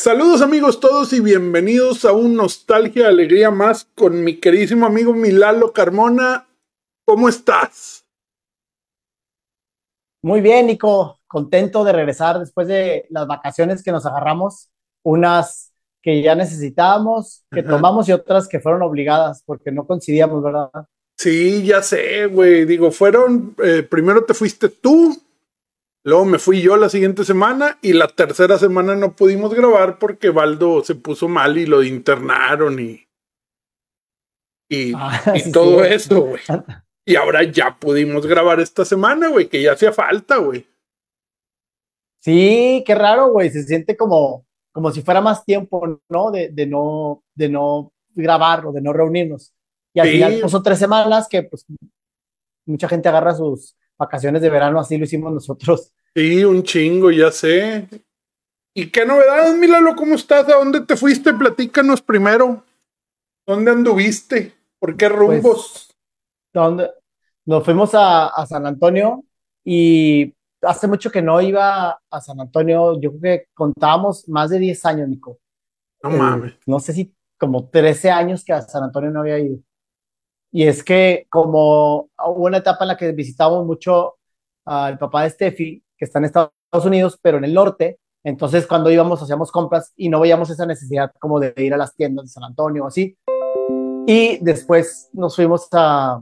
Saludos amigos todos y bienvenidos a un Nostalgia Alegría más con mi queridísimo amigo Milalo Carmona. ¿Cómo estás? Muy bien, Nico. Contento de regresar después de las vacaciones que nos agarramos, unas que ya necesitábamos, que tomamos y otras que fueron obligadas porque no coincidíamos, ¿verdad? Sí, ya sé, güey. Digo, fueron, eh, primero te fuiste tú, Luego me fui yo la siguiente semana y la tercera semana no pudimos grabar porque Baldo se puso mal y lo internaron y, y, ah, todo eso, güey. Y ahora ya pudimos grabar esta semana, güey, que ya hacía falta, güey. Sí, qué raro, güey. Se siente como, como si fuera más tiempo, ¿no? De, no, de no grabar o de no reunirnos. Y al final son tres semanas que pues mucha gente agarra sus vacaciones de verano, así lo hicimos nosotros Sí, un chingo, ya sé. ¿Y qué novedades, Milalo? ¿Cómo estás? ¿A dónde te fuiste? Platícanos primero. ¿Dónde anduviste? ¿Por qué pues, rumbos? Nos fuimos a, San Antonio y hace mucho que no iba a San Antonio. Yo creo que contábamos más de 10 años, Nico. No eh, mames. No sé si como 13 años que a San Antonio no había ido. Y es que como hubo una etapa en la que visitamos mucho al papá de Steffi, que está en Estados Unidos, pero en el norte. Entonces, cuando íbamos, hacíamos compras y no veíamos esa necesidad como de ir a las tiendas de San Antonio o así. Y después nos fuimos a,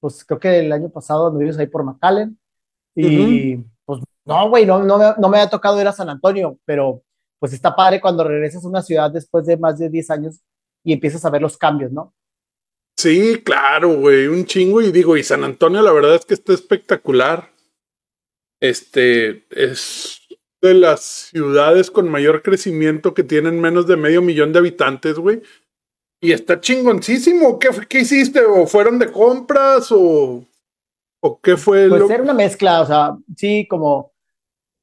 pues creo que el año pasado vimos ahí por McAllen. Y pues no, güey, no, no, no, me había tocado ir a San Antonio, pero pues está padre cuando regresas a una ciudad después de más de 10 años y empiezas a ver los cambios, ¿no? Sí, claro, güey, un chingo. Y digo, y San Antonio, la verdad es que está espectacular. Este es de las ciudades con mayor crecimiento que tienen menos de medio millón de habitantes, güey. Y está chingoncísimo. ¿Qué, hiciste? ¿O fueron de compras? ¿O, o qué fue? Pues era una mezcla, o sea, sí, como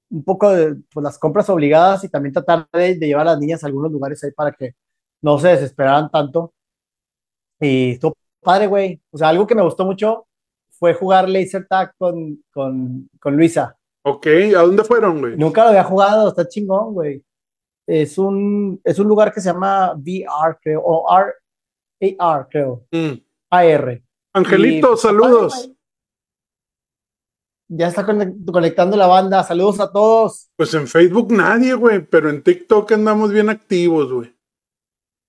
un poco de pues, las compras obligadas y también tratar de, llevar a las niñas a algunos lugares ahí para que no se desesperaran tanto. Y estuvo padre, güey. O sea, algo que me gustó mucho fue jugar Laser Tag con, Luisa. Ok, ¿a dónde fueron, güey? Nunca lo había jugado, está chingón, güey. Es un, es un lugar que se llama VR, creo, o R, AR, creo. Mm. AR. Angelito, saludos. Ya está conectando la banda. Saludos a todos. Pues en Facebook nadie, güey, pero en TikTok andamos bien activos, güey.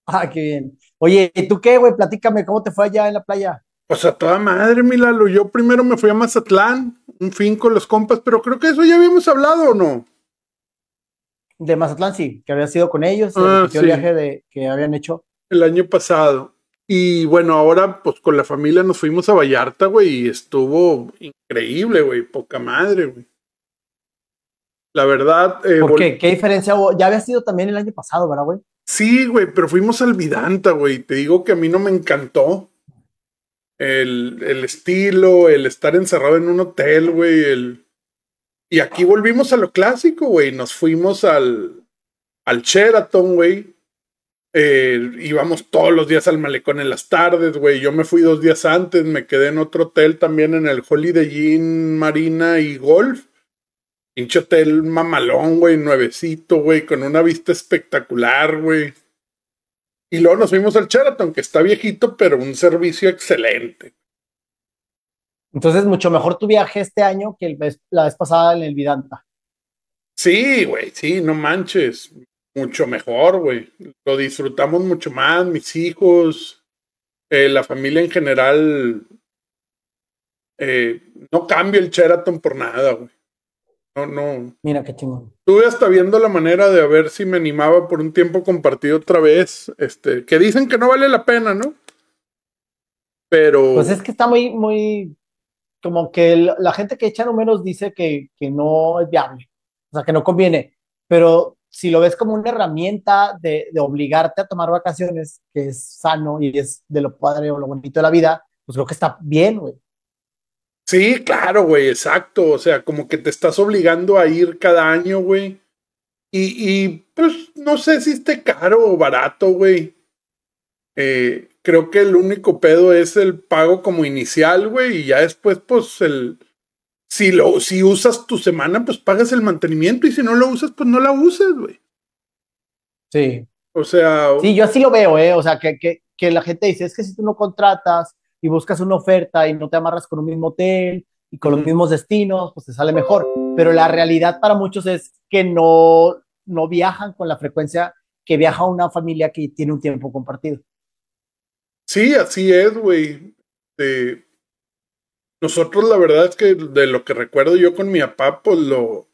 Ah, qué bien. Oye, ¿y tú qué, güey? Platícame, ¿cómo te fue allá en la playa? Pues a toda madre, Milalo. Yo primero me fui a Mazatlán, un fin con los compas, pero creo que eso ya habíamos hablado, ¿o no? De Mazatlán, sí, que había sido con ellos, ah, el viaje de, que habían hecho. El año pasado. Y bueno, ahora pues con la familia nos fuimos a Vallarta, güey, y estuvo increíble, güey, poca madre, güey. La verdad. Eh, ¿Por qué? ¿Qué diferencia hubo? Ya había sido también el año pasado, ¿verdad, güey? Sí, güey, pero fuimos al Vidanta, güey. Te digo que a mí no me encantó el, estilo, el estar encerrado en un hotel, güey, el... Y aquí volvimos a lo clásico, güey. Nos fuimos al, al Sheraton, güey. Eh, íbamos todos los días al malecón en las tardes, güey. Yo me fui dos días antes, me quedé en otro hotel también en el Holiday Inn Marina y Golf. Pinche hotel mamalón, güey, nuevecito, güey, con una vista espectacular, güey. Y luego nos fuimos al Sheraton, que está viejito, pero un servicio excelente. Entonces, mucho mejor tu viaje este año que la vez pasada en el Vidanta. Sí, güey, sí, no manches. Mucho mejor, güey. Lo disfrutamos mucho más, mis hijos, eh, la familia en general. Eh, no cambio el Sheraton por nada, güey. No, no. Mira qué chingón. Estuve hasta viendo la manera de a ver si me animaba por un tiempo compartido otra vez. Este, que dicen que no vale la pena, ¿no? Pero. Pues es que está muy, muy. Como que la gente que echa números dice que, no es viable. O sea, que no conviene. Pero si lo ves como una herramienta de, de, obligarte a tomar vacaciones, que es sano y es de lo padre o lo bonito de la vida, pues creo que está bien, güey. Sí, claro, güey, exacto. O sea, como que te estás obligando a ir cada año, güey. Y, y pues no sé si esté caro o barato, güey. Eh, creo que el único pedo es el pago como inicial, güey, y ya después, pues, el. Si lo, si usas tu semana, pues pagas el mantenimiento, y si no lo usas, pues no la uses, güey. Sí. O sea. Sí, yo así lo veo, eh. O sea, que la gente dice, es que si tú no contratas, y buscas una oferta y no te amarras con un mismo hotel y con los mismos destinos, pues te sale mejor. Pero la realidad para muchos es que no, no viajan con la frecuencia que viaja una familia que tiene un tiempo compartido. Sí, así es, güey. nosotros la verdad es que de lo que recuerdo yo con mi papá, pues lo,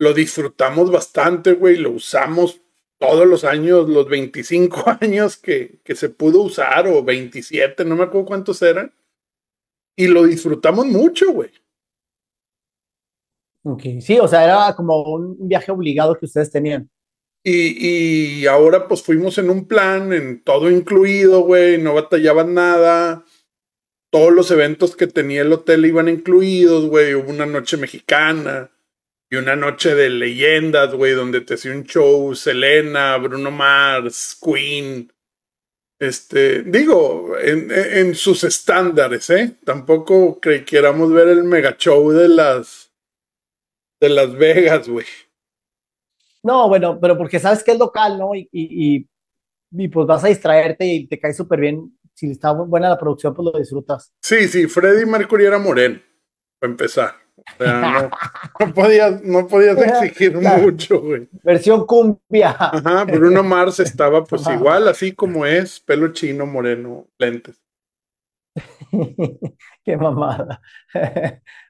lo disfrutamos bastante, güey, lo usamos todos los años, los 25 años que, se pudo usar, o 27, no me acuerdo cuántos eran, y lo disfrutamos mucho, güey. Okay. Sí, o sea, era como un viaje obligado que ustedes tenían. Y, y ahora pues fuimos en un plan, en todo incluido, güey, no batallaban nada. Todos los eventos que tenía el hotel iban incluidos, güey. Hubo una noche mexicana, y una noche de leyendas, güey, donde te hacía un show Selena, Bruno Mars, Queen. Este, digo, en, sus estándares, ¿eh? Tampoco que queramos ver el mega show de las de Las Vegas, güey. No, bueno, pero porque sabes que es local, ¿no? Y, pues vas a distraerte y te cae súper bien. Si está buena la producción, pues lo disfrutas. Sí, sí, freddy Mercury era moreno, para empezar. no, podías, no podías exigir mucho, güey. Versión cumbia. Ajá, Bruno Mars estaba pues igual, así como es, pelo chino, moreno, lentes. Qué mamada.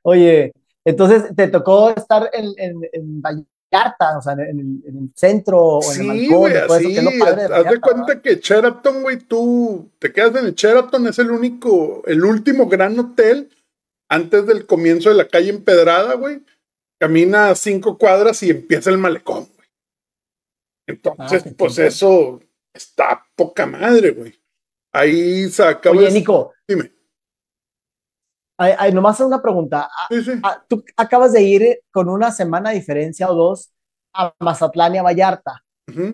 Oye, entonces te tocó estar en, en, en Vallarta, o sea, en, el, centro en sí, haz de cuenta que Sheraton, güey, tú te quedas en el Sheraton, es el único, el último gran hotel antes del comienzo de la calle empedrada, güey, camina cinco cuadras y empieza el malecón, güey. Entonces, ah, pues eso está poca madre, güey. Ahí se acaba. Oye, Nico. Dime. Ay, ay, nomás una pregunta. Tú acabas de ir con una semana de diferencia o dos a Mazatlán y a Vallarta.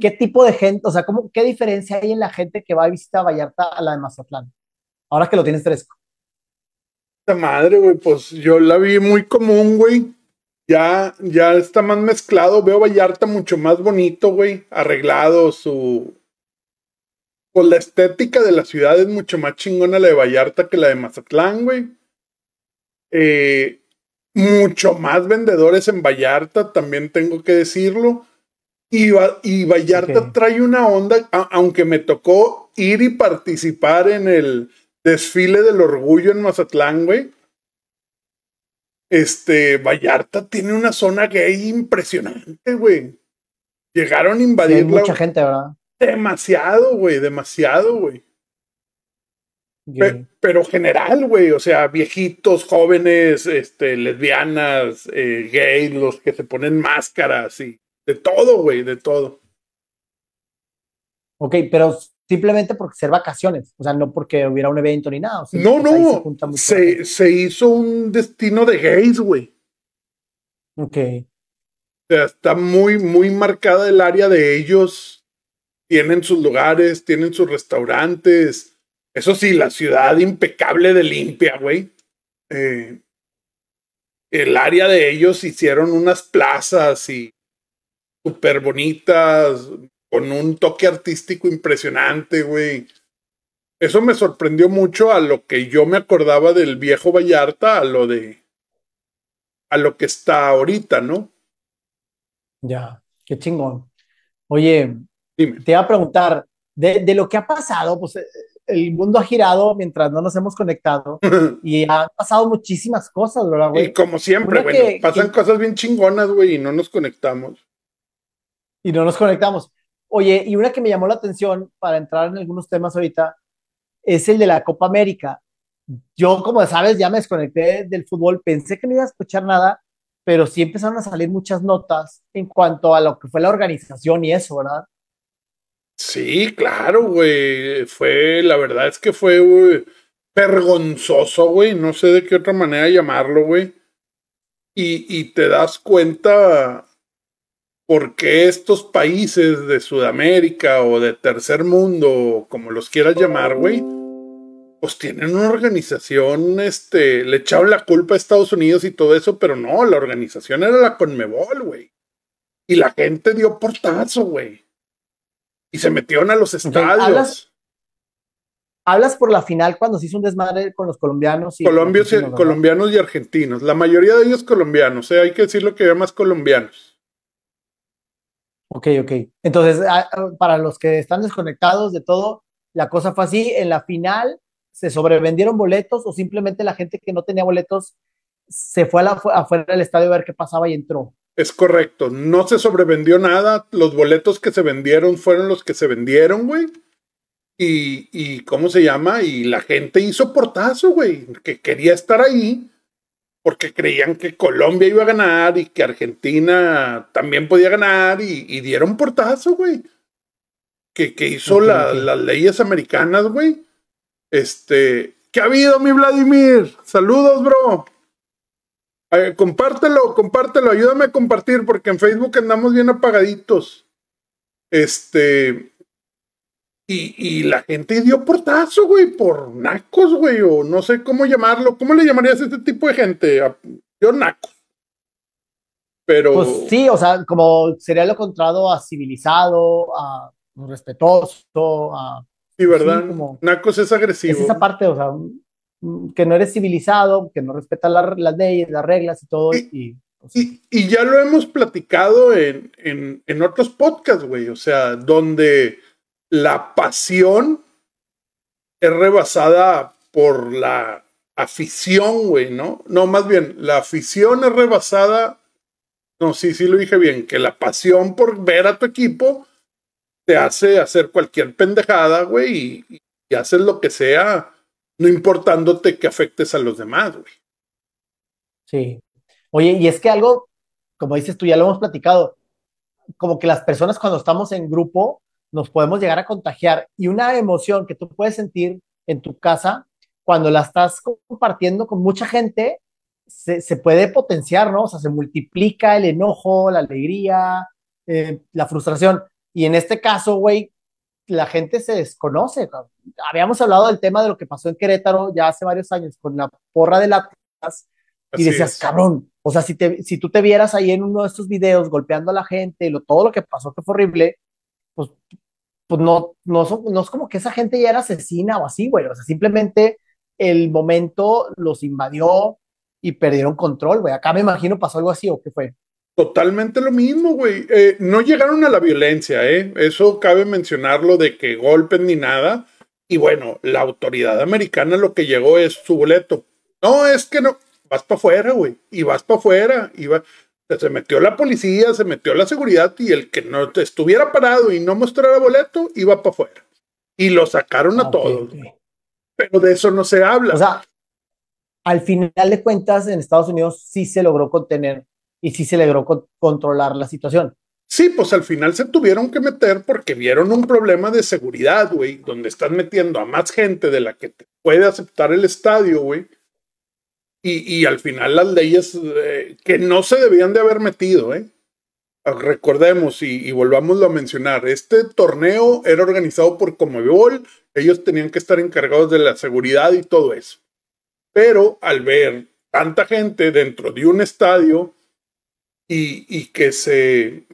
¿Qué tipo de gente, o sea, qué diferencia hay en la gente que va a visitar Vallarta a la de Mazatlán? Ahora que lo tienes fresco madre, güey, pues yo la vi muy común, güey. Ya, ya está más mezclado. Veo Vallarta mucho más bonito, güey. Arreglado, su. Pues la estética de la ciudad es mucho más chingona la de Vallarta que la de Mazatlán, güey. Eh, mucho más vendedores en Vallarta, también tengo que decirlo. Y, y Vallarta trae una onda, aunque me tocó ir y participar en el desfile del orgullo en Mazatlán, güey. Este, Vallarta tiene una zona gay impresionante, güey. Llegaron a invadirla. mucha gente, ¿verdad? Demasiado, güey, demasiado, güey. pero general, güey, o sea, viejitos, jóvenes, este, lesbianas, eh, gays, los que se ponen máscaras y de todo, güey, de todo. Ok, pero simplemente porque ser vacaciones, o sea, no porque hubiera un evento ni nada. no, pues no, se, hizo un destino de gays, güey. Ok. O sea, está muy, muy marcada el área de ellos. Tienen sus lugares, tienen sus restaurantes. Eso sí, la ciudad impecable de limpia, güey. Eh, el área de ellos hicieron unas plazas y súper bonitas, con un toque artístico impresionante, güey. Eso me sorprendió mucho a lo que yo me acordaba del viejo Vallarta, a lo de a lo que está ahorita, ¿no? Ya, qué chingón. Oye, te iba a preguntar, de, lo que ha pasado, pues eh, el mundo ha girado mientras no nos hemos conectado y han pasado muchísimas cosas, ¿verdad, güey? Y como siempre, güey, bueno, pasan cosas bien chingonas, güey, y no nos conectamos. Y no nos conectamos. Oye, y una que me llamó la atención para entrar en algunos temas ahorita es el de la Copa América. Yo, como sabes, ya me desconecté del fútbol, pensé que no iba a escuchar nada, pero sí empezaron a salir muchas notas en cuanto a lo que fue la organización y eso, ¿verdad? Sí, claro, güey. Fue, la verdad es que fue vergonzoso, güey. No sé de qué otra manera llamarlo, güey. Y, y te das cuenta porque estos países de Sudamérica o de tercer mundo, como los quieras llamar, güey, pues tienen una organización, este, le echaron la culpa a Estados Unidos y todo eso, pero no, la organización era la Conmebol, güey. Y la gente dio portazo, güey. Y se metieron a los estadios. ¿Hablas, por la final cuando se hizo un desmadre con los colombianos y colombianos, y argentinos. La mayoría de ellos colombianos, ¿eh? hay que decir lo que había más colombianos Ok, ok. Entonces, ah, ah, para los que están desconectados de todo, la cosa fue así. En la final, ¿se sobrevendieron boletos o simplemente la gente que no tenía boletos se fue a la, afuera del estadio a ver qué pasaba y entró? Es correcto. No se sobrevendió nada. Los boletos que se vendieron fueron los que se vendieron, güey. Y, y, ¿cómo se llama? Y la gente hizo portazo, güey, que quería estar ahí porque creían que Colombia iba a ganar y que Argentina también podía ganar y, dieron portazo, güey. Que, que hizo las leyes americanas, güey. Este, ¿qué ha habido, mi Vladimir? Saludos, bro. Eh, compártelo, compártelo, ayúdame a compartir porque en Facebook andamos bien apagaditos. Este, y, la gente dio portazo, güey, por nacos, güey, o no sé cómo llamarlo. ¿Cómo le llamarías a este tipo de gente? Yo naco. Pero. Pues sí, o sea, como sería lo contrario a civilizado, a respetuoso, a. Sí, pues ¿verdad? Nacos es agresivo. Es esa parte, o sea, que no eres civilizado, que no respetas las leyes, las reglas y todo. Y, pues y ya lo hemos platicado en, en, en otros podcasts, güey, o sea, donde la pasión es rebasada por la afición, güey, ¿no? No, más bien, la afición es rebasada. No, sí, sí lo dije bien, que la pasión por ver a tu equipo te hace hacer cualquier pendejada, güey, y, haces lo que sea, no importándote que afectes a los demás, güey. Sí. Oye, y es que algo, como dices tú, ya lo hemos platicado, como que las personas cuando estamos en grupo, nos podemos llegar a contagiar. Y una emoción que tú puedes sentir en tu casa, cuando la estás compartiendo con mucha gente, se, se puede potenciar, ¿no? O sea, se multiplica el enojo, la alegría, eh, la frustración. Y en este caso, güey, la gente se desconoce. Habíamos hablado del tema de lo que pasó en Querétaro ya hace varios años con la porra de lápiz y decías, cabrón, o sea, si, te, si tú te vieras ahí en uno de estos videos golpeando a la gente, lo, todo lo que pasó que fue horrible, pues, pues no, no, es como que esa gente ya era asesina o así, güey. O sea, simplemente el momento los invadió y perdieron control, güey. Acá me imagino pasó algo así o qué fue. Totalmente lo mismo, güey. Eh, no llegaron a la violencia, ¿eh? Eso cabe mencionarlo de que golpes ni nada. Y bueno, la autoridad americana lo que llegó es su boleto. No, es que no. Vas para afuera, güey. Y vas para afuera. Y va... Se metió la policía, se metió la seguridad y el que no estuviera parado y no mostrara boleto iba para afuera. Y lo sacaron a ah, todos. Pero de eso no se habla. O sea, al final de cuentas, en Estados Unidos sí se logró contener y sí se logró controlar la situación. Sí, pues al final se tuvieron que meter porque vieron un problema de seguridad, güey, donde están metiendo a más gente de la que te puede aceptar el estadio, güey. Y, al final las leyes eh, que no se debían de haber metido, ¿eh? Ah, recordemos y, volvámoslo a mencionar, este torneo era organizado por Comebol, ellos tenían que estar encargados de la seguridad y todo eso. Pero al ver tanta gente dentro de un estadio y, que se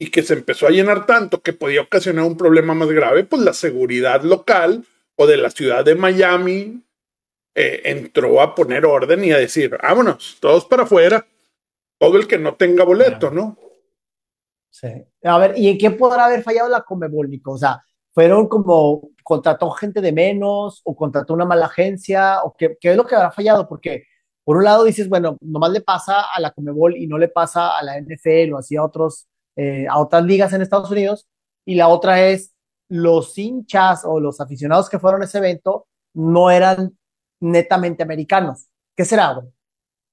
y que se empezó a llenar tanto que podía ocasionar un problema más grave, pues la seguridad local o de la ciudad de Miami eh, entró a poner orden y a decir, vámonos, todos para afuera, todo el que no tenga boleto, ¿no? Sí. A ver, ¿y en qué podrá haber fallado la Comebol, Nico? O sea, ¿fueron como contrató gente de menos o contrató una mala agencia? ¿O qué, qué es lo que habrá fallado? Porque por un lado dices, bueno, nomás le pasa a la Comebol y no le pasa a la NFL o así otros, eh, a otras ligas en Estados Unidos. Y la otra es, los hinchas o los aficionados que fueron a ese evento no eran netamente americanos. ¿Qué será, güey?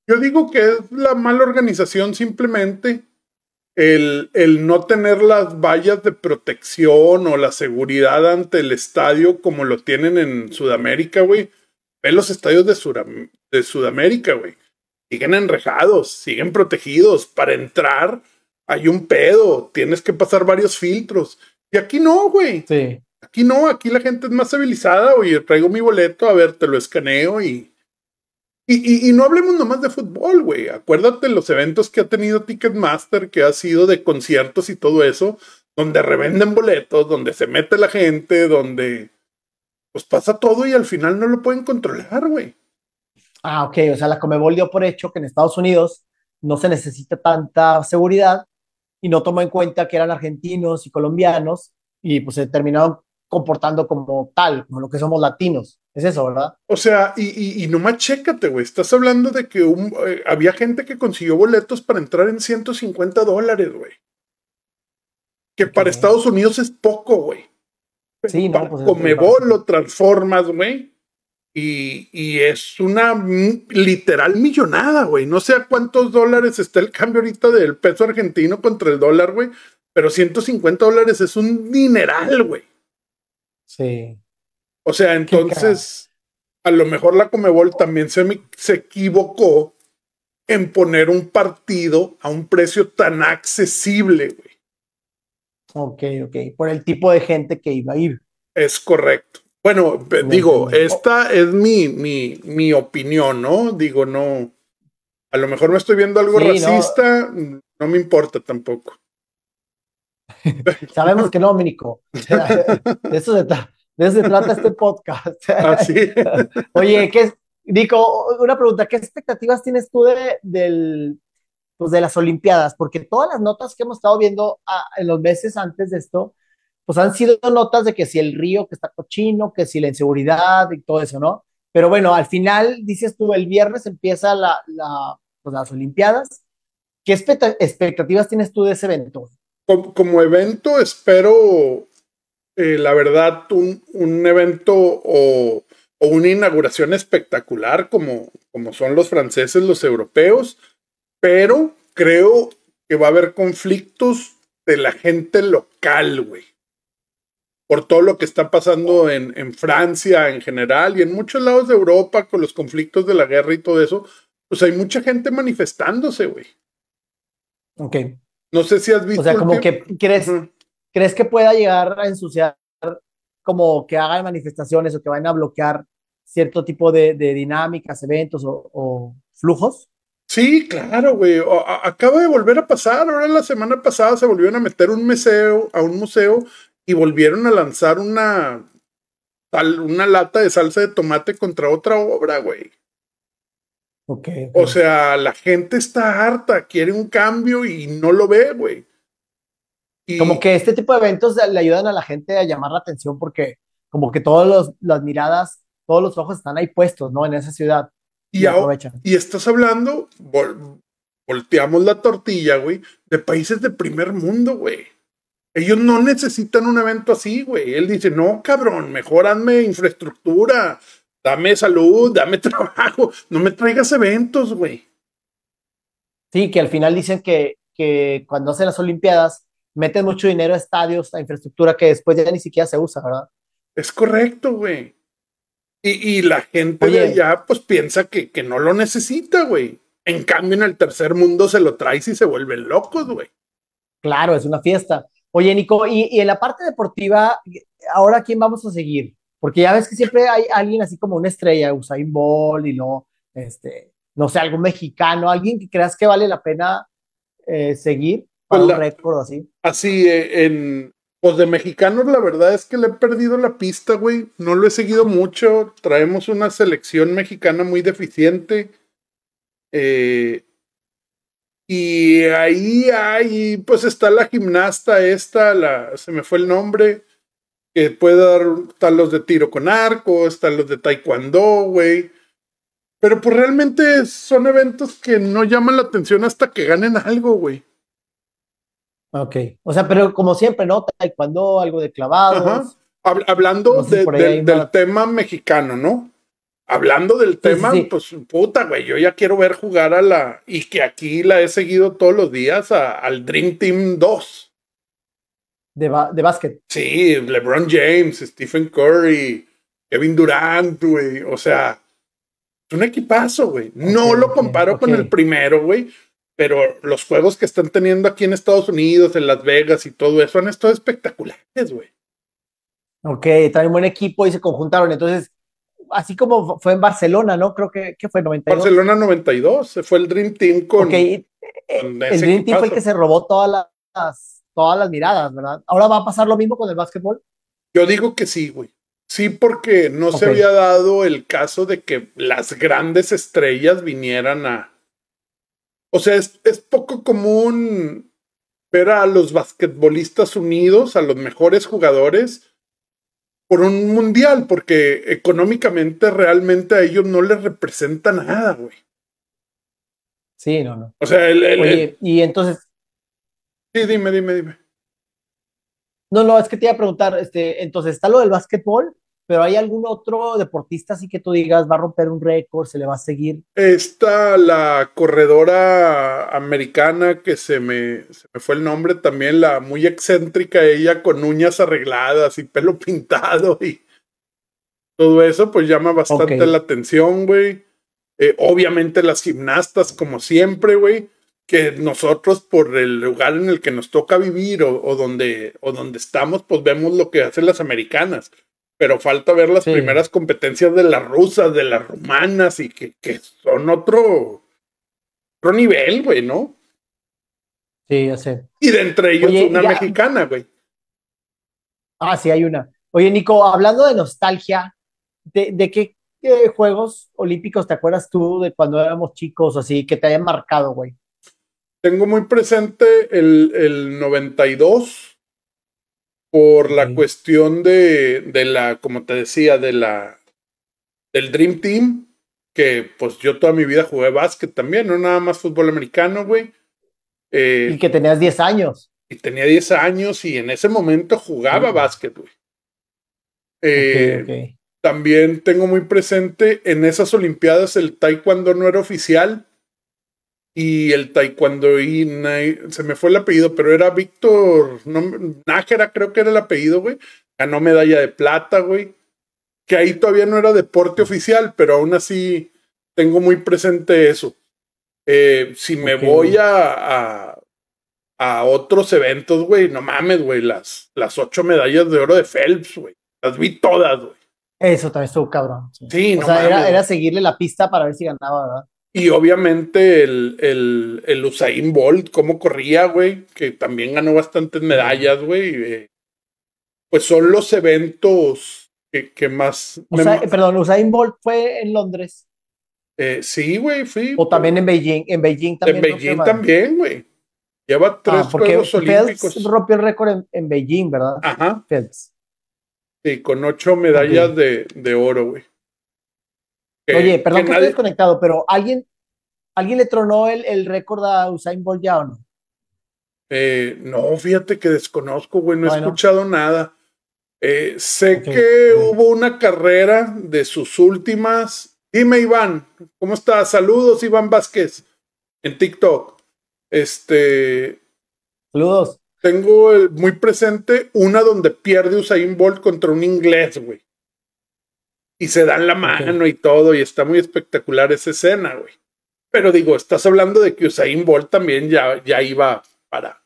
Yo digo que es la mala organización simplemente el, no tener las vallas de protección o la seguridad ante el estadio como lo tienen en Sudamérica, güey. Ve los estadios de, de Sudamérica, güey. Siguen enrejados, siguen protegidos. Para entrar hay un pedo, tienes que pasar varios filtros. Y aquí no, güey. Sí. Aquí no, aquí la gente es más civilizada, oye, traigo mi boleto, a ver, te lo escaneo y... Y, no hablemos nomás de fútbol, güey. Acuérdate los eventos que ha tenido Ticketmaster, que ha sido de conciertos y todo eso, donde revenden boletos, donde se mete la gente, donde pues pasa todo y al final no lo pueden controlar, güey. Ah, ok, o sea, la Comebol dio por hecho que en Estados Unidos no se necesita tanta seguridad y no tomó en cuenta que eran argentinos y colombianos y pues se terminaron comportando como tal, como lo que somos latinos. Es eso, ¿verdad? O sea, y, no y chécate, güey. Estás hablando de que eh, había gente que consiguió boletos para entrar en 150 dólares, güey. Que para Estados Unidos es poco, güey. Sí, no, pues lo transformas, güey. Y, y, es una literal millonada, güey. No sé a cuántos dólares está el cambio ahorita del peso argentino contra el dólar, güey. Pero 150 dólares es un dineral, güey. Sí. O sea, entonces, a lo mejor la Comebol también se, se equivocó en poner un partido a un precio tan accesible, güey. Ok, ok. Por el tipo de gente que iba a ir. Es correcto. Bueno, digo, esta es mi, mi, opinión, ¿no? Digo, no. A lo mejor me estoy viendo algo racista, no me importa tampoco. Sabemos que no, Mónico. De eso, se trata este podcast. Ah, Oye, ¿qué, Nico, una pregunta, ¿qué expectativas tienes tú de, del, pues, de las Olimpiadas? Porque todas las notas que hemos estado viendo ah, en los meses antes de esto, pues han sido notas de que si el río que está cochino, que si la inseguridad y todo eso, ¿no? Pero bueno, al final, dices tú, el viernes empieza la, pues, las Olimpiadas. ¿Qué expectativas tienes tú de ese evento? como, evento espero, eh, la verdad, un, evento o, una inauguración espectacular como, como son los franceses, los europeos, pero creo que va a haber conflictos de la gente local, güey. Por todo lo que está pasando en, en Francia en general y en muchos lados de Europa con los conflictos de la guerra y todo eso, pues hay mucha gente manifestándose, güey. Ok. No sé si has visto. O sea, como que crees, crees que pueda llegar a ensuciar, como que hagan manifestaciones o que vayan a bloquear cierto tipo de, dinámicas, eventos o, flujos. Sí, claro, güey. Acaba de volver a pasar. Ahora la semana pasada se volvieron a meter un museo, a un museo y volvieron a lanzar una, una lata de salsa de tomate contra otra obra, güey. Okay, O sea, la gente está harta, quiere un cambio y no lo ve, güey. Y... Como que este tipo de eventos le ayudan a la gente a llamar la atención porque como que todas las miradas, todos los ojos están ahí puestos, ¿no? En esa ciudad. Y, aprovechan. y estás hablando, volteamos la tortilla, güey, de países de primer mundo, güey. Ellos no necesitan un evento así, güey. Él dice, no, cabrón, mejoranme infraestructura, Dame salud, dame trabajo, no me traigas eventos, güey. Sí, que al final dicen que, cuando hacen las Olimpiadas meten mucho dinero a estadios, a infraestructura que después ya ni siquiera se usa, ¿verdad? Es correcto, güey. Y, la gente de allá, pues piensa que, no lo necesita, güey. En cambio, en el tercer mundo se lo traes y se vuelven locos, güey. Claro, es una fiesta. Oye, Nico, y, y en la parte deportiva, ¿ahora quién vamos a seguir? Porque ya ves que siempre hay alguien así como una estrella, Usain Bolt y no, este, no sé, algún mexicano, alguien que creas que vale la pena eh, seguir para pues un récord así. Así, eh, en, pues de mexicanos la verdad es que le he perdido la pista, güey. No lo he seguido mucho. Traemos una selección mexicana muy deficiente. Eh, y ahí, ahí, pues está la gimnasta esta, la, se me fue el nombre que puede dar, están los de tiro con arco, están los de taekwondo, güey. Pero pues realmente son eventos que no llaman la atención hasta que ganen algo, güey. Ok, o sea, pero como siempre, ¿no? Taekwondo, algo de clavados. hablando del tema mexicano, ¿no? Hablando del tema, pues puta, güey, yo ya quiero ver jugar a la... Y que aquí la he seguido todos los días al Dream Team 2 de, de básquet. Sí, LeBron James, Stephen Curry, Kevin Durant, güey. O sea, es un equipazo, güey. No lo comparo con el primero, güey. Pero los juegos que están teniendo aquí en Estados Unidos, en Las Vegas y todo eso, han estado espectaculares, güey. Ok, también buen equipo y se conjuntaron. Entonces, así como fue en Barcelona, ¿no? Creo que, fue fue 92. Barcelona 92, fue el Dream Team con. Eh, el Dream Team fue el que se robó todas las todas las miradas, ¿verdad? Ahora va a pasar lo mismo con el básquetbol. Yo digo que sí, güey. Sí, porque no se había dado el caso de que las grandes estrellas vinieran a. O sea, es, poco común ver a los basquetbolistas unidos, a los mejores jugadores, por un mundial, porque económicamente realmente a ellos no les representa nada, güey. Sí, no, no. O sea, el, y entonces, Sí, dime, dime, dime. No, no, es que te iba a preguntar, este, entonces está lo del básquetbol, pero ¿hay algún otro deportista así que tú digas va a romper un récord, se le va a seguir? Está la corredora americana que se me, me fue el nombre también, la muy excéntrica ella con uñas arregladas y pelo pintado y todo eso, pues llama bastante la atención, güey. Eh, obviamente las gimnastas, como siempre, güey que nosotros por el lugar en el que nos toca vivir o, donde, o donde estamos, pues vemos lo que hacen las americanas. Pero falta ver las primeras competencias de las rusas, de las romanas y que, son otro, otro nivel, güey, ¿no? Sí, ya sé. Y de entre ellos una mexicana, güey. Ah, sí, hay una. Oye, Nico, hablando de nostalgia, ¿de, de qué, Juegos Olímpicos te acuerdas tú de cuando éramos chicos, así, que te hayan marcado, güey? tengo muy presente el, el 92 por la cuestión de, de la, como te decía, de la del Dream Team, que pues yo toda mi vida jugué básquet también, no nada más fútbol americano, güey. Eh, y que tenías 10 años. Y tenía 10 años y en ese momento jugaba básquet, güey. Eh, también tengo muy presente en esas Olimpiadas el taekwondo no era oficial, y el taekwondo y se me fue el apellido, pero era Víctor Nájera, creo que era el apellido, güey. Ganó medalla de plata, güey. Que ahí todavía no era deporte oficial, pero aún así tengo muy presente eso. Eh, si me voy a, otros eventos, güey, no mames, güey, las, ocho medallas de oro de Phelps, güey. Las vi todas, güey. Eso también estuvo cabrón. Sí, o sea, era, era, seguirle la pista para ver si ganaba, ¿verdad? Y obviamente el, Usain Bolt, cómo corría, güey, que también ganó bastantes medallas, güey. Eh, pues son los eventos que, más... Eh, perdón, Usain Bolt fue en Londres. Eh, sí, güey, sí. O también en Beijing. En Beijing también. En Beijing también, güey. Lleva ah, tres Juegos Olímpicos. rompió el récord en, Beijing, ¿verdad? Ajá. Phelps. Sí, con ocho medallas de, de oro, güey. Oye, perdón que, estoy desconectado, pero ¿alguien, ¿alguien le tronó el, récord a Usain Bolt ya o no? Eh, no, fíjate que desconozco, güey, no he escuchado nada. Eh, sé que hubo una carrera de sus últimas. Dime, Iván, ¿cómo estás? Saludos, Iván Vázquez, en TikTok. Este. Saludos. Tengo muy presente una donde pierde Usain Bolt contra un inglés, güey y se dan la mano y todo, y está muy espectacular esa escena, güey. Pero digo, estás hablando de que Usain Bolt también ya, ya iba para,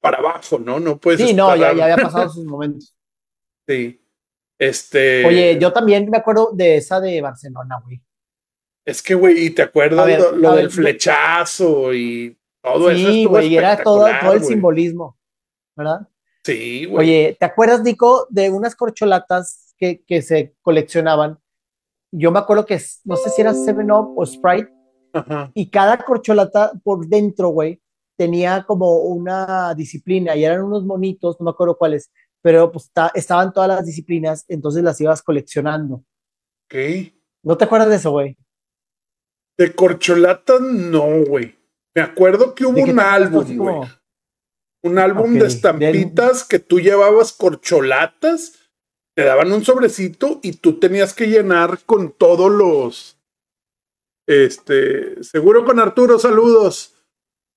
para abajo, ¿no? No puedes. Sí, no, ya, ya, había pasado sus momentos. Sí. Este. Oye, yo también me acuerdo de esa de Barcelona, güey. Es que, güey, y te acuerdas lo, del flechazo y todo eso. Sí, güey, era todo, el simbolismo, ¿verdad? Sí, güey. Oye, ¿te acuerdas, Nico, de unas corcholatas que, se coleccionaban. Yo me acuerdo que, no sé si era Seven Up o Sprite, y cada corcholata por dentro, güey, tenía como una disciplina y eran unos monitos, no me acuerdo cuáles, pero pues estaban todas las disciplinas, entonces las ibas coleccionando. Ok. ¿No te acuerdas de eso, güey? De corcholatas no, güey. Me acuerdo que hubo un álbum, güey. Un álbum de estampitas que tú llevabas corcholatas te daban un sobrecito y tú tenías que llenar con todos los. Este. Seguro con Arturo, saludos.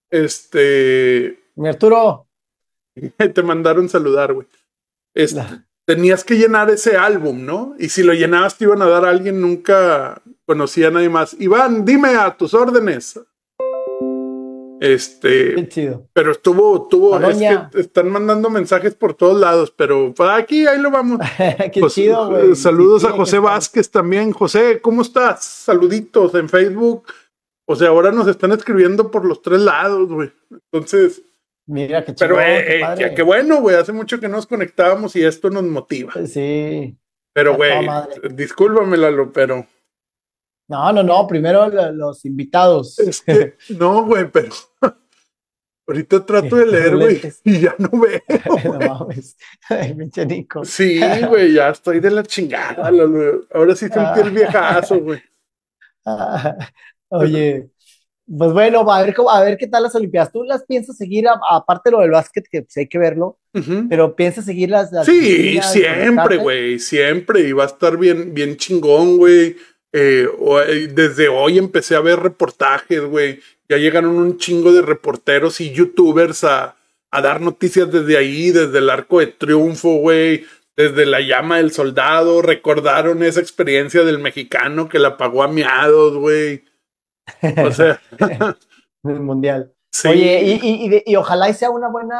Este. Mi Arturo. Te mandaron saludar, güey. Tenías que llenar ese álbum, ¿no? Y si lo llenabas, te iban a dar a alguien, nunca conocía a nadie más. Iván, dime a tus órdenes. Este, pero estuvo, estuvo. están mandando mensajes por todos lados, pero pues, aquí, ahí lo vamos. Qué pues, chido, eh, Saludos a José Vázquez también. José, ¿cómo estás? Saluditos en Facebook. O sea, ahora nos están escribiendo por los tres lados, güey. Entonces, Mira qué chido. Pero eh, eh, qué, bueno, güey. Hace mucho que nos conectábamos y esto nos motiva. Sí. Pero, güey, discúlpame, Lalo, pero no, no, no, primero los invitados. no, güey, pero ahorita trato de leer, güey, y ya no veo. no mames, Ay, Sí, güey, ya estoy de la chingada. ahora sí tengo el ah. viejazo, güey. Ah, oye, pues bueno, a ver, a ver qué tal las Olimpiadas. ¿Tú las piensas seguir, aparte lo del básquet, que sí pues, hay que verlo, pero piensas seguir las... sí, siempre, güey, siempre. Y va a estar bien, bien chingón, güey. Eh, eh, desde hoy empecé a ver reportajes, güey. Ya llegaron un chingo de reporteros y youtubers a, dar noticias desde ahí, desde el arco de triunfo, güey. Desde la llama del soldado, recordaron esa experiencia del mexicano que la pagó a miados, güey. O sea. el mundial. Oye, y, ojalá sea una buena.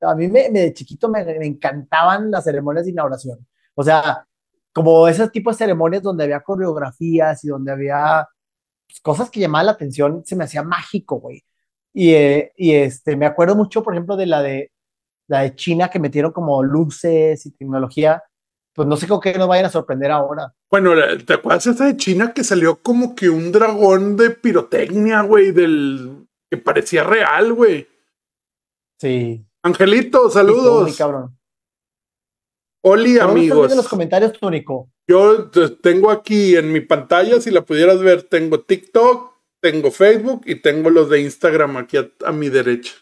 A mí me, de chiquito me encantaban las ceremonias de inauguración. O sea, como ese tipo de ceremonias donde había coreografías y donde había pues, cosas que llamaban la atención, se me hacía mágico, güey. Eh, y, este, me acuerdo mucho, por ejemplo, de la de, la de China que metieron como luces y tecnología. Pues no sé con qué nos vayan a sorprender ahora. Bueno, ¿te acuerdas esa de China que salió como que un dragón de pirotecnia, güey, del que parecía real, güey? Sí. Angelito, saludos. Sí, cabrón. Oli, amigos. Yo tengo aquí en mi pantalla, si la pudieras ver, tengo TikTok, tengo Facebook y tengo los de Instagram aquí a, mi derecha.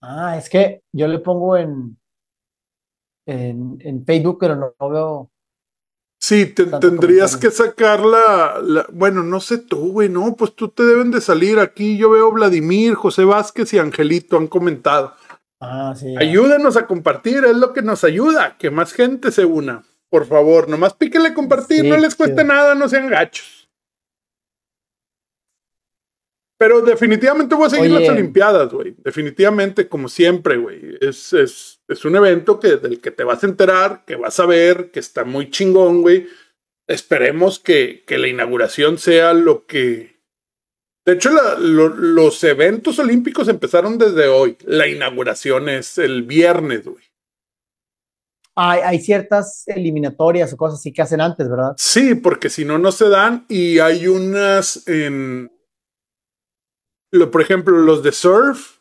Ah, es que yo le pongo en, en, Facebook, pero no, lo veo. Sí, tendrías que sacar Bueno, no sé tú, güey, no, pues tú te deben de salir. Aquí yo veo Vladimir, José Vázquez y Angelito han comentado. Ah, Ayúdenos a compartir, es lo que nos ayuda, que más gente se una. Por favor, nomás píquenle compartir, no les cueste nada, no sean gachos. Pero definitivamente voy a seguir las Olimpiadas, güey. Definitivamente, como siempre, güey. Es, un evento que, del que te vas a enterar, que vas a ver, que está muy chingón, güey. Esperemos que, que la inauguración sea lo que de hecho, los eventos olímpicos empezaron desde hoy. La inauguración es el viernes, güey. Hay, ciertas eliminatorias o cosas así que hacen antes, ¿verdad? Sí, porque si no, no se dan y hay unas en... por ejemplo, los de surf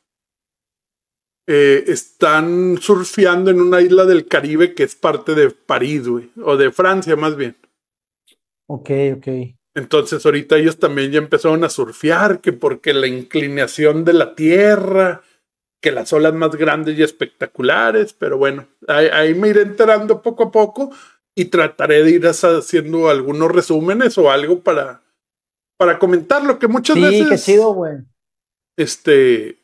eh, están surfeando en una isla del Caribe que es parte de París, güey, o de Francia más bien. Ok, ok. Entonces ahorita ellos también ya empezaron a surfear, que porque la inclinación de la Tierra, que las olas más grandes y espectaculares, pero bueno, ahí, me iré enterando poco a poco y trataré de ir haciendo algunos resúmenes o algo para, para comentar lo que muchas veces... güey. Este,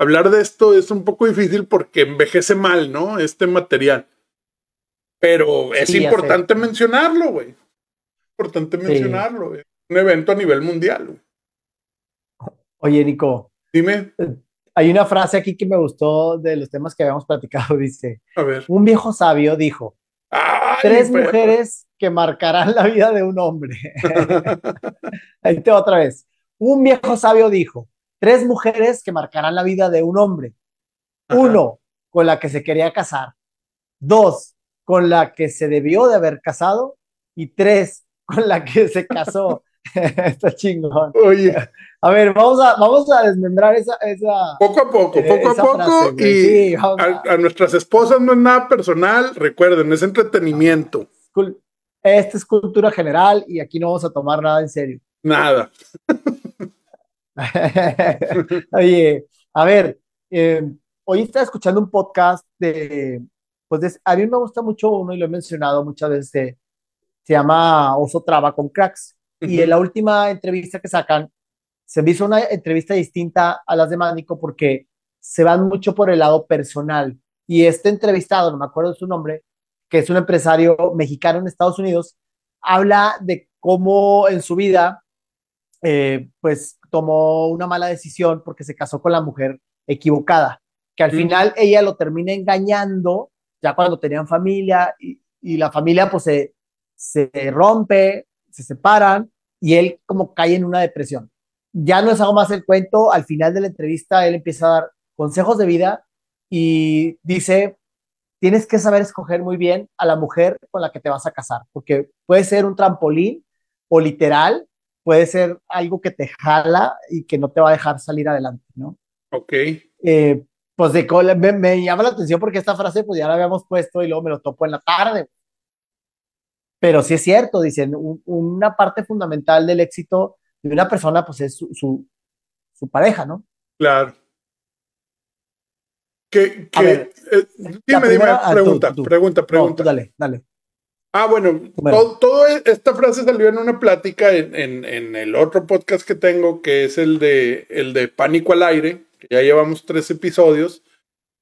hablar de esto es un poco difícil porque envejece mal, ¿no? Este material. Pero es importante mencionarlo, güey importante mencionarlo. Eh. un evento a nivel mundial. Oye, Nico. Dime. Eh, hay una frase aquí que me gustó de los temas que habíamos platicado. Dice: Un viejo sabio dijo: Tres mujeres que marcarán la vida de un hombre. Ahí te otra vez. Un viejo sabio dijo: Tres mujeres que marcarán la vida de un hombre. Uno, con la que se quería casar. Dos, con la que se debió de haber casado. Y tres, con la que se casó. Está chingón. Oye. A ver, vamos a, vamos a desmembrar esa, esa Poco a poco, eh, poco a poco. y a... nuestras esposas no es nada personal, recuerden, es entretenimiento. Esta es cultura general y aquí no vamos a tomar nada en serio. Nada. Oye, a ver, em, hoy estaba escuchando un podcast de. Pues a mí me gusta mucho uno y lo he mencionado muchas veces de se llama Oso Traba con Cracks. Y en la última entrevista que sacan, se hizo una entrevista distinta a las de Mánico porque se van mucho por el lado personal. Y este entrevistado, no me acuerdo de su nombre, que es un empresario mexicano en Estados Unidos, habla de cómo en su vida, eh, pues tomó una mala decisión porque se casó con la mujer equivocada, que al final ella lo termina engañando ya cuando tenían familia y, y la familia pues se, se rompe, se separan y él como cae en una depresión. Ya no les hago más el cuento, al final de la entrevista él empieza a dar consejos de vida y dice, tienes que saber escoger muy bien a la mujer con la que te vas a casar, porque puede ser un trampolín o literal, puede ser algo que te jala y que no te va a dejar salir adelante, ¿no? Ok. Eh, pues de me, me, llama la atención porque esta frase pues ya la habíamos puesto y luego me lo topo en la tarde. Pero sí es cierto, dicen, una parte fundamental del éxito de una persona, pues es su, su, pareja, ¿no? Claro. Que, eh, dime, dime, ah, pregunta, pregunta, pregunta, dale, dale. Ah, bueno, toda todo e, esta frase salió en una plática en, en, el otro podcast que tengo, que es el de, el de Pánico al Aire, que ya llevamos tres episodios,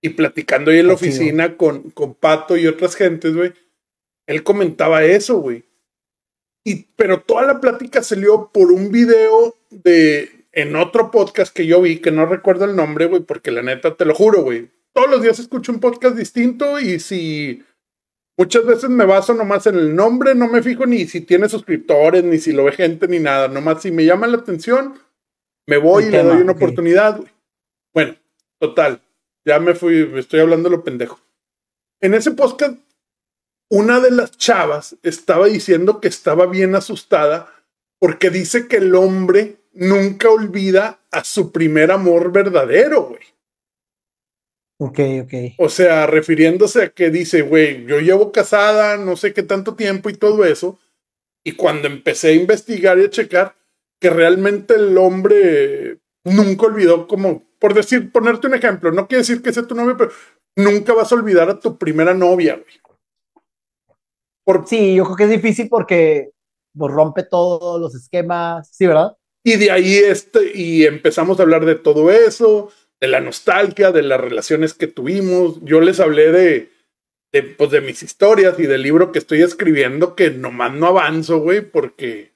y platicando ahí en la oficina con, con Pato y otras gentes, güey él comentaba eso, güey. Y, pero toda la plática salió por un video de en otro podcast que yo vi, que no recuerdo el nombre, güey, porque la neta te lo juro, güey. Todos los días escucho un podcast distinto y si muchas veces me baso nomás en el nombre, no me fijo ni si tiene suscriptores, ni si lo ve gente, ni nada. Nomás si me llama la atención, me voy y le doy una oportunidad, güey. Bueno, total. Ya me fui, estoy hablando lo pendejo. En ese podcast una de las chavas estaba diciendo que estaba bien asustada porque dice que el hombre nunca olvida a su primer amor verdadero, güey. Ok, ok. O sea, refiriéndose a que dice, güey, yo llevo casada no sé qué tanto tiempo y todo eso. Y cuando empecé a investigar y a checar, que realmente el hombre nunca olvidó, como, por decir, ponerte un ejemplo, no quiere decir que sea tu novia, pero nunca vas a olvidar a tu primera novia, güey. Sí, yo creo que es difícil porque pues, rompe todos los esquemas, sí, ¿verdad? Y de ahí este, y empezamos a hablar de todo eso, de la nostalgia, de las relaciones que tuvimos. Yo les hablé de, de pues, mis historias y del libro que estoy escribiendo que nomás no avanzo, güey, porque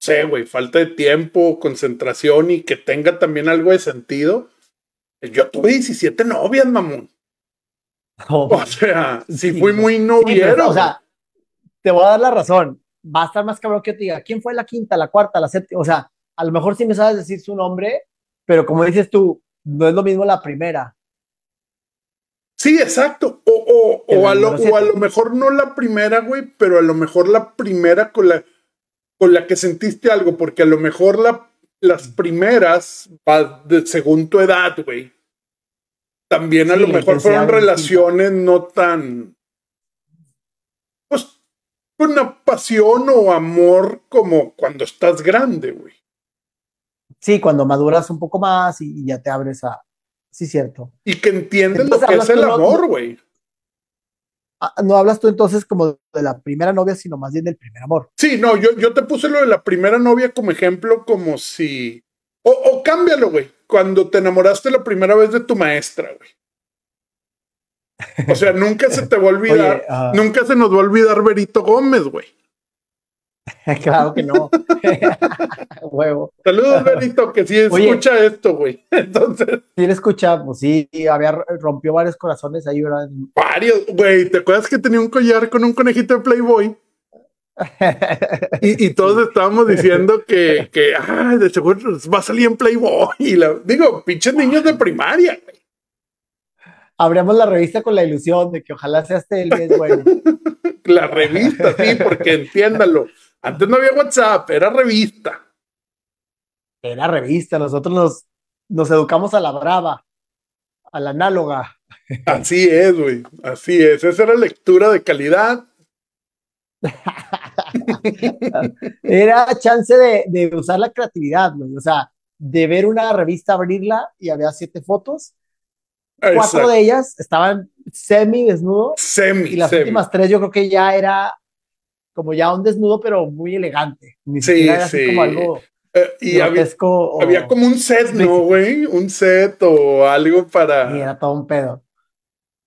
sé, güey, falta de tiempo, concentración y que tenga también algo de sentido. Yo tuve 17 novias, mamón. O sea, si fui muy noviero. o sea, te voy a dar la razón. Va a estar más cabrón que yo te diga, ¿quién fue la quinta, la cuarta, la séptima? O sea, a lo mejor sí me sabes decir su nombre, pero como dices tú, no es lo mismo la primera. Sí, exacto. O, a, lo, mejor no la primera, güey, pero a lo mejor la primera con la, con la que sentiste algo, porque a lo mejor las primeras, según tu edad, güey, también a lo mejor fueron relaciones no tan, pues, una pasión o amor como cuando estás grande, güey. Sí, cuando maduras un poco más y, ya te abres a, sí, cierto. Y que entiendes lo que es el amor, güey. Ah, no, hablas tú entonces como de la primera novia, sino más bien del primer amor. Sí, no, yo, yo te puse lo de la primera novia como ejemplo, como si o, cámbialo, güey. Cuando te enamoraste la primera vez de tu maestra, güey. O sea, nunca se te va a olvidar, ah. nunca se nos va a olvidar Berito Gómez, güey. claro que no. Huevo. Saludos, Berito, que sí escucha esto, güey. Entonces. Sí, lo escuchamos, sí, había, rompió varios corazones ahí, ¿verdad? Varios, güey. ¿Te acuerdas que tenía un collar con un conejito de Playboy? y, todos estábamos diciendo que, que de seguro va a salir en Playboy. Y digo, pinches niños de primaria. Abrimos la revista con la ilusión de que ojalá sea este el la revista, sí, porque entiéndalo. Antes no había WhatsApp, era revista. Era revista, nosotros nos, nos educamos a la brava, a la análoga. Así es, güey, así es. Esa era lectura de calidad Era chance de, usar la creatividad, O sea, de ver una revista, abrirla y había siete fotos. Cuatro de ellas estaban semi desnudo. Y las últimas tres yo creo que ya era como ya un desnudo, pero muy elegante. como algo... Eh, y había, como un set, ¿no, güey? Un set o algo para... Y era todo un pedo.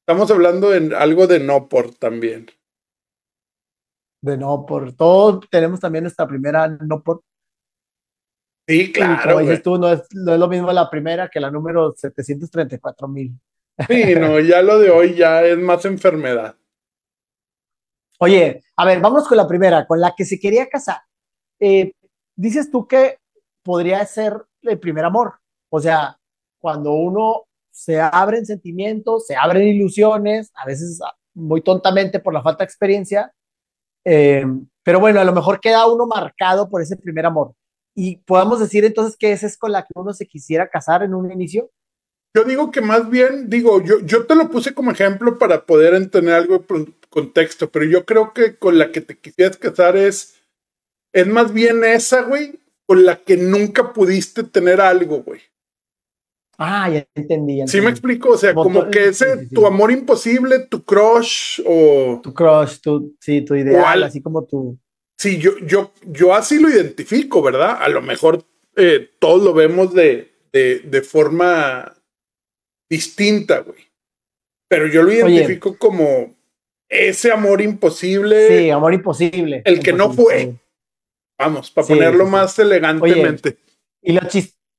Estamos hablando en algo de no por también de no por. Todos tenemos también nuestra primera no por. Sí, claro. dices tú, no es, lo mismo la primera que la número 734 mil. Sí, no, ya lo de hoy ya es más enfermedad. Oye, a ver, vamos con la primera, con la que se quería casar. Eh, dices tú que podría ser el primer amor. O sea, cuando uno se abren sentimientos, se abren ilusiones, a veces ah, muy tontamente por la falta de experiencia, eh, pero bueno, a lo mejor queda uno marcado por ese primer amor. Y podamos decir entonces que esa es con la que uno se quisiera casar en un inicio. Yo digo que más bien, digo, yo, yo te lo puse como ejemplo para poder entender algo de contexto, pero yo creo que con la que te quisieras casar es, es más bien esa, güey, con la que nunca pudiste tener algo, güey. Ah, ya entendí. Sí, me explico. O sea, como que ese tu amor imposible, tu crush o. Tu crush, tu, sí, tu ideal, así como tu. Sí, yo, yo, yo así lo identifico, ¿verdad? A lo mejor eh, todos lo vemos de, forma distinta, güey. Pero yo lo identifico como ese amor imposible. Sí, amor imposible. El que no fue. Vamos, para ponerlo más elegantemente. y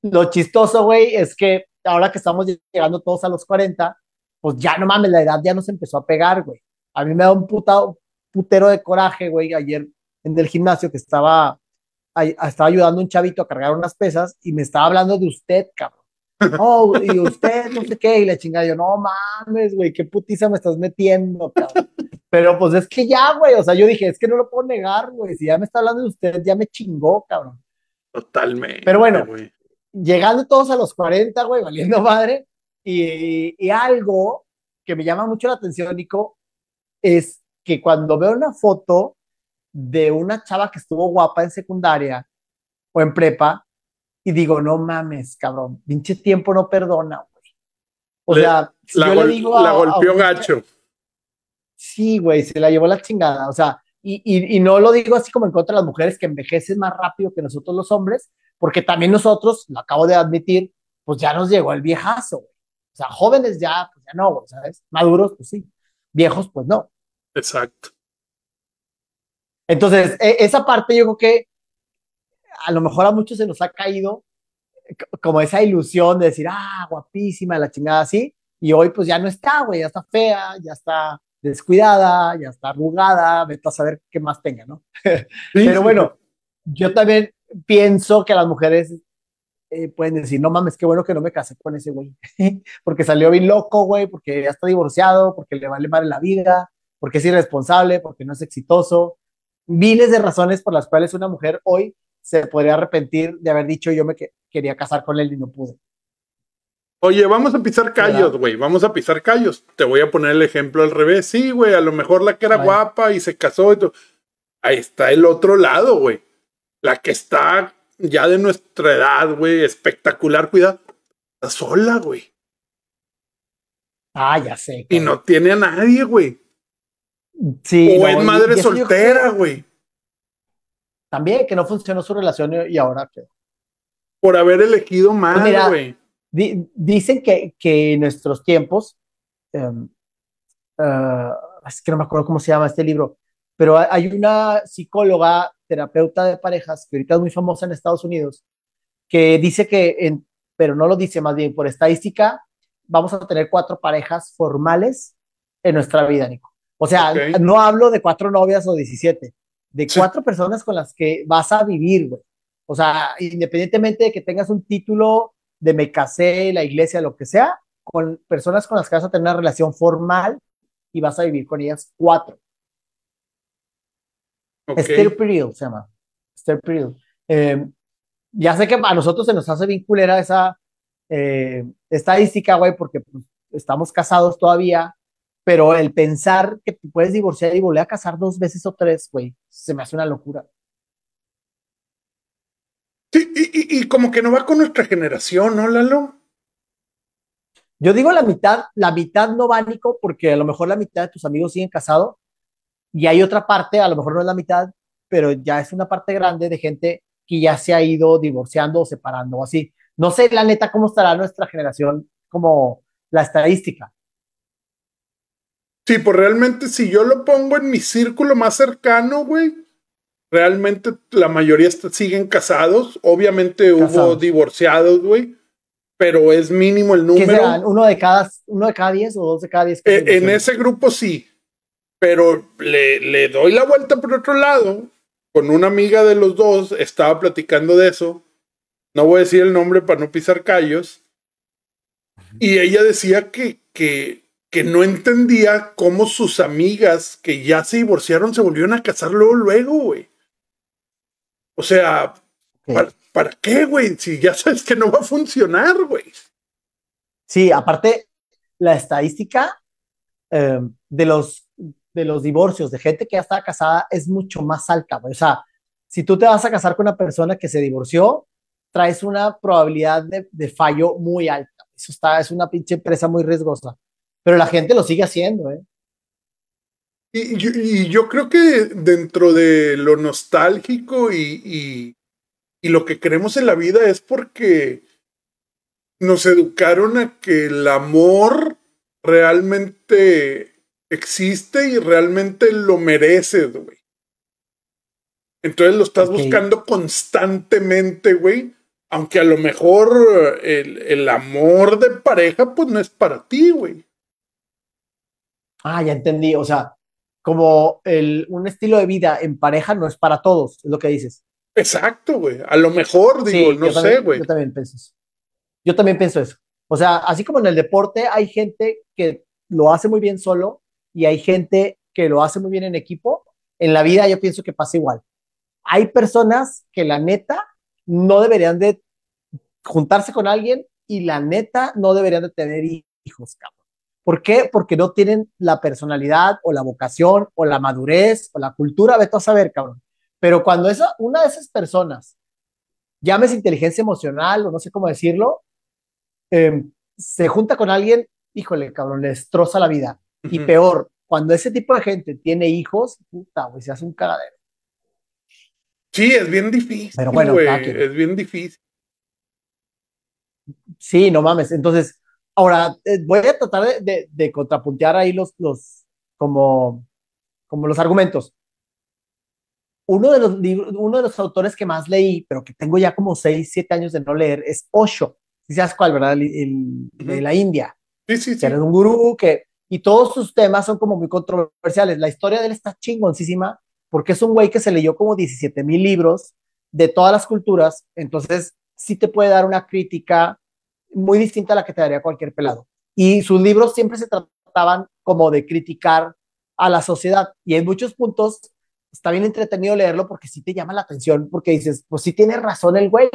lo chistoso, güey, es que ahora que estamos llegando todos a los 40, pues ya no mames, la edad ya nos empezó a pegar, güey. A mí me da un putero de coraje, güey, ayer en el gimnasio que estaba, ayudando a un chavito a cargar unas pesas y me estaba hablando de usted, cabrón. Oh, y usted, no sé qué, y la chingada, yo, no mames, güey, qué putiza me estás metiendo, cabrón. Pero pues es que ya, güey, o sea, yo dije, es que no lo puedo negar, güey, si ya me está hablando de usted, ya me chingó, cabrón. Totalmente. Pero bueno, llegando todos a los 40, güey, valiendo madre. Y, algo que me llama mucho la atención, Nico, es que cuando veo una foto de una chava que estuvo guapa en secundaria o en prepa, y digo, no mames, cabrón, pinche tiempo no perdona, güey. O sea, yo le digo la golpeó gacho. Sí, güey, se la llevó la chingada. O sea, y, y, no lo digo así como en contra de las mujeres que envejecen más rápido que nosotros los hombres, porque también nosotros, lo acabo de admitir, pues ya nos llegó el viejazo, O sea, jóvenes ya, pues ya no, ¿sabes? Maduros, pues sí. Viejos, pues no. Exacto. Entonces, e, esa parte yo creo que a lo mejor a muchos se nos ha caído eh, como esa ilusión de decir, ah, guapísima, la chingada así, y hoy pues ya no está, güey, ya está fea, ya está descuidada, ya está arrugada, vete a saber qué más tenga, ¿no? Pero bueno, yo también pienso que las mujeres eh, pueden decir, no mames, qué bueno que no me casé con ese güey, porque salió bien loco, güey, porque ya está divorciado, porque le vale mal la vida, porque es irresponsable, porque no es exitoso. Miles de razones por las cuales una mujer hoy se podría arrepentir de haber dicho yo me quería casar con él y no pude. Oye, vamos a pisar callos, güey, vamos a pisar callos. Te voy a poner el ejemplo al revés. Sí, güey, a lo mejor la que era guapa y se casó. Y todo. Ahí está el otro lado, güey la que está ya de nuestra edad, güey, espectacular, cuidado, está sola, güey. Ah, ya sé. Y no tiene a nadie, güey. Sí. O es madre soltera, güey. También que no funcionó su relación y ahora qué. Por haber elegido mal, pues güey. dicen que, en nuestros tiempos, em, eh, es que no me acuerdo cómo se llama este libro, pero hay una psicóloga terapeuta de parejas, que ahorita es muy famosa en Estados Unidos, que dice que, en, pero no lo dice más bien, por estadística, vamos a tener cuatro parejas formales en nuestra vida, Nico. O sea, no hablo de cuatro novias o 17, de cuatro personas con las que vas a vivir, güey. O sea, independientemente de que tengas un título de me casé, la iglesia, lo que sea, con personas con las que vas a tener una relación formal y vas a vivir con ellas cuatro. Okay. Esther se llama. Eh, ya sé que a nosotros se nos hace bien culera esa eh, estadística, güey, porque pues, estamos casados todavía, pero el pensar que puedes divorciar y volver a casar dos veces o tres, güey, se me hace una locura. Sí, y, como que no va con nuestra generación, ¿no, Lalo? Yo digo la mitad, la mitad no va, porque a lo mejor la mitad de tus amigos siguen casados, y hay otra parte, a lo mejor no es la mitad, pero ya es una parte grande de gente que ya se ha ido divorciando o separando o así. No sé, la neta, cómo estará nuestra generación como la estadística. Sí, pues realmente si yo lo pongo en mi círculo más cercano, güey, realmente la mayoría siguen casados. Obviamente hubo divorciados, güey, pero es mínimo el número. ¿Uno de cada, uno de cada diez o dos de cada diez? E, en ese grupo sí. Pero le, doy la vuelta por otro lado. Con una amiga de los dos estaba platicando de eso. No voy a decir el nombre para no pisar callos. Y ella decía que, que, no entendía cómo sus amigas que ya se divorciaron se volvieron a casar luego, luego, güey. O sea, ¿para, para qué, güey? Si ya sabes que no va a funcionar, güey. Sí, aparte, la estadística eh, de los de los divorcios de gente que ya está casada es mucho más alta. O sea, si tú te vas a casar con una persona que se divorció, traes una probabilidad de, fallo muy alta. Eso está, es una pinche empresa muy riesgosa. Pero la gente lo sigue haciendo, ¿eh? Y, yo, creo que dentro de lo nostálgico y, y, lo que creemos en la vida es porque nos educaron a que el amor realmente existe y realmente lo mereces, güey. Entonces lo estás buscando constantemente, güey. Aunque a lo mejor eh, el, amor de pareja, pues no es para ti, güey. Ah, ya entendí. O sea, como un estilo de vida en pareja no es para todos, es lo que dices. Exacto, güey. A lo mejor, digo, no sé, güey. Yo también pienso eso. Yo también pienso eso. O sea, así como en el deporte hay gente que lo hace muy bien solo y hay gente que lo hace muy bien en equipo, en la vida yo pienso que pasa igual. Hay personas que la neta no deberían de juntarse con alguien y la neta no deberían de tener hijos, cabrón. ¿Por qué? Porque no tienen la personalidad o la vocación o la madurez o la cultura, vete a saber, cabrón. Pero cuando esa, una de esas personas, llames inteligencia emocional o no sé cómo decirlo, em, se junta con alguien, híjole, cabrón, le destroza la vida. Y peor, cuando ese tipo de gente tiene hijos, puta, güey, se hace un cagadero. Sí, es bien difícil. Pero bueno, es bien difícil. Sí, no mames. Entonces, ahora eh, voy a tratar de, contrapuntear ahí los, los, como, como los argumentos. Uno de los, libros, uno de los autores que más leí, pero que tengo ya como 6, 7 años de no leer, es Osho. Si sabes cuál, ¿verdad? El, De la India. Sí, sí, sí. Que era un gurú que y todos sus temas son como muy controversiales. La historia de él está chingoncísima porque es un güey que se leyó como 17 mil libros de todas las culturas, entonces sí te puede dar una crítica muy distinta a la que te daría cualquier pelado. Y sus libros siempre se trataban como de criticar a la sociedad y en muchos puntos está bien entretenido leerlo porque sí te llama la atención, porque dices, pues sí tiene razón el güey.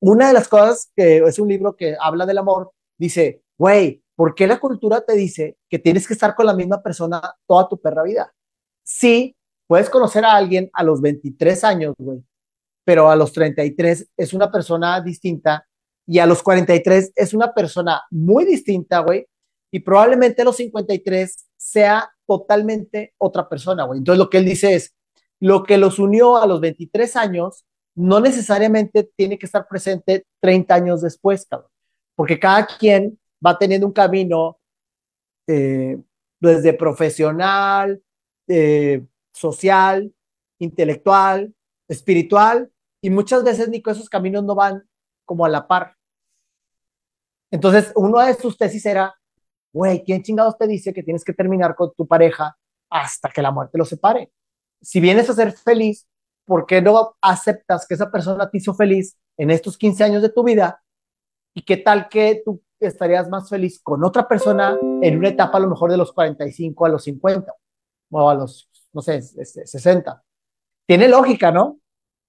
Una de las cosas que es un libro que habla del amor, dice, güey, ¿Por qué la cultura te dice que tienes que estar con la misma persona toda tu perra vida? Sí, puedes conocer a alguien a los 23 años, güey, pero a los 33 es una persona distinta y a los 43 es una persona muy distinta, güey, y probablemente a los 53 sea totalmente otra persona, güey. Entonces lo que él dice es, lo que los unió a los 23 años no necesariamente tiene que estar presente 30 años después, cabrón, porque cada quien va teniendo un camino desde eh, pues, profesional, eh, social, intelectual, espiritual, y muchas veces, Nico, esos caminos no van como a la par. Entonces, una de sus tesis era, güey, ¿quién chingados te dice que tienes que terminar con tu pareja hasta que la muerte lo separe? Si vienes a ser feliz, ¿por qué no aceptas que esa persona te hizo feliz en estos 15 años de tu vida? ¿Y qué tal que tu estarías más feliz con otra persona en una etapa a lo mejor de los 45 a los 50 o a los, no sé, 60. Este, tiene lógica, ¿no?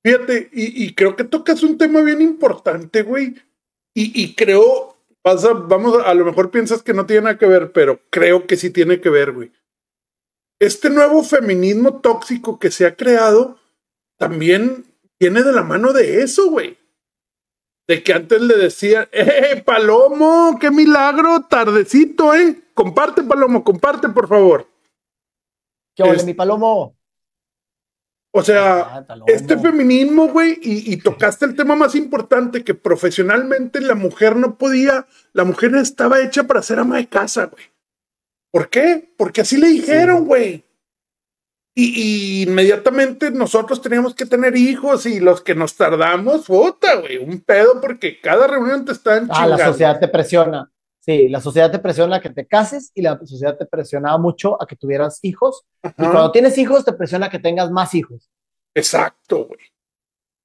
Fíjate, y, creo que tocas un tema bien importante, güey. Y, creo, pasa, vamos, a lo mejor piensas que no tiene nada que ver, pero creo que sí tiene que ver, güey. Este nuevo feminismo tóxico que se ha creado también viene de la mano de eso, güey de que antes le decían, ¡eh, Palomo! ¡Qué milagro! Tardecito, ¿eh? Comparte, Palomo, comparte, por favor. ¿Qué es... mi Palomo? O sea, este feminismo, güey, y, tocaste el tema más importante, que profesionalmente la mujer no podía, la mujer estaba hecha para ser ama de casa, güey. ¿Por qué? Porque así le dijeron, güey. Y, inmediatamente nosotros teníamos que tener hijos y los que nos tardamos, puta, güey, un pedo porque cada reunión te están Ah, la sociedad te presiona. Sí, la sociedad te presiona a que te cases y la sociedad te presionaba mucho a que tuvieras hijos. Y cuando tienes hijos, te presiona a que tengas más hijos. Exacto, güey.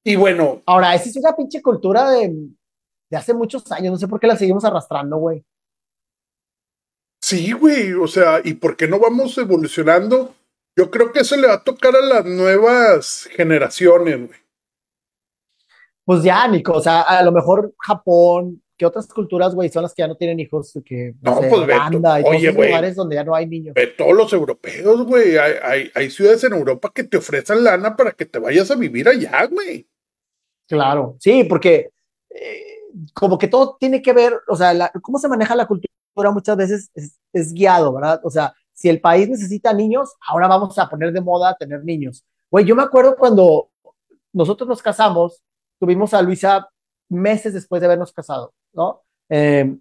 Y bueno. Ahora, esa es una pinche cultura de, de hace muchos años. No sé por qué la seguimos arrastrando, güey. Sí, güey. O sea, ¿y por qué no vamos evolucionando? Yo creo que eso le va a tocar a las nuevas generaciones, güey. Pues ya, Nico, o sea, a lo mejor Japón, que otras culturas, güey, son las que ya no tienen hijos, que no, pues lugares donde ya no hay niños. Ve todos los europeos, güey, hay, ciudades en Europa que te ofrecen lana para que te vayas a vivir allá, güey. Claro, sí, porque eh, como que todo tiene que ver, o sea, cómo se maneja la cultura muchas veces es, es guiado, ¿verdad? O sea, si el país necesita niños, ahora vamos a poner de moda tener niños. Güey, yo me acuerdo cuando nosotros nos casamos, tuvimos a Luisa meses después de habernos casado, ¿no? Em,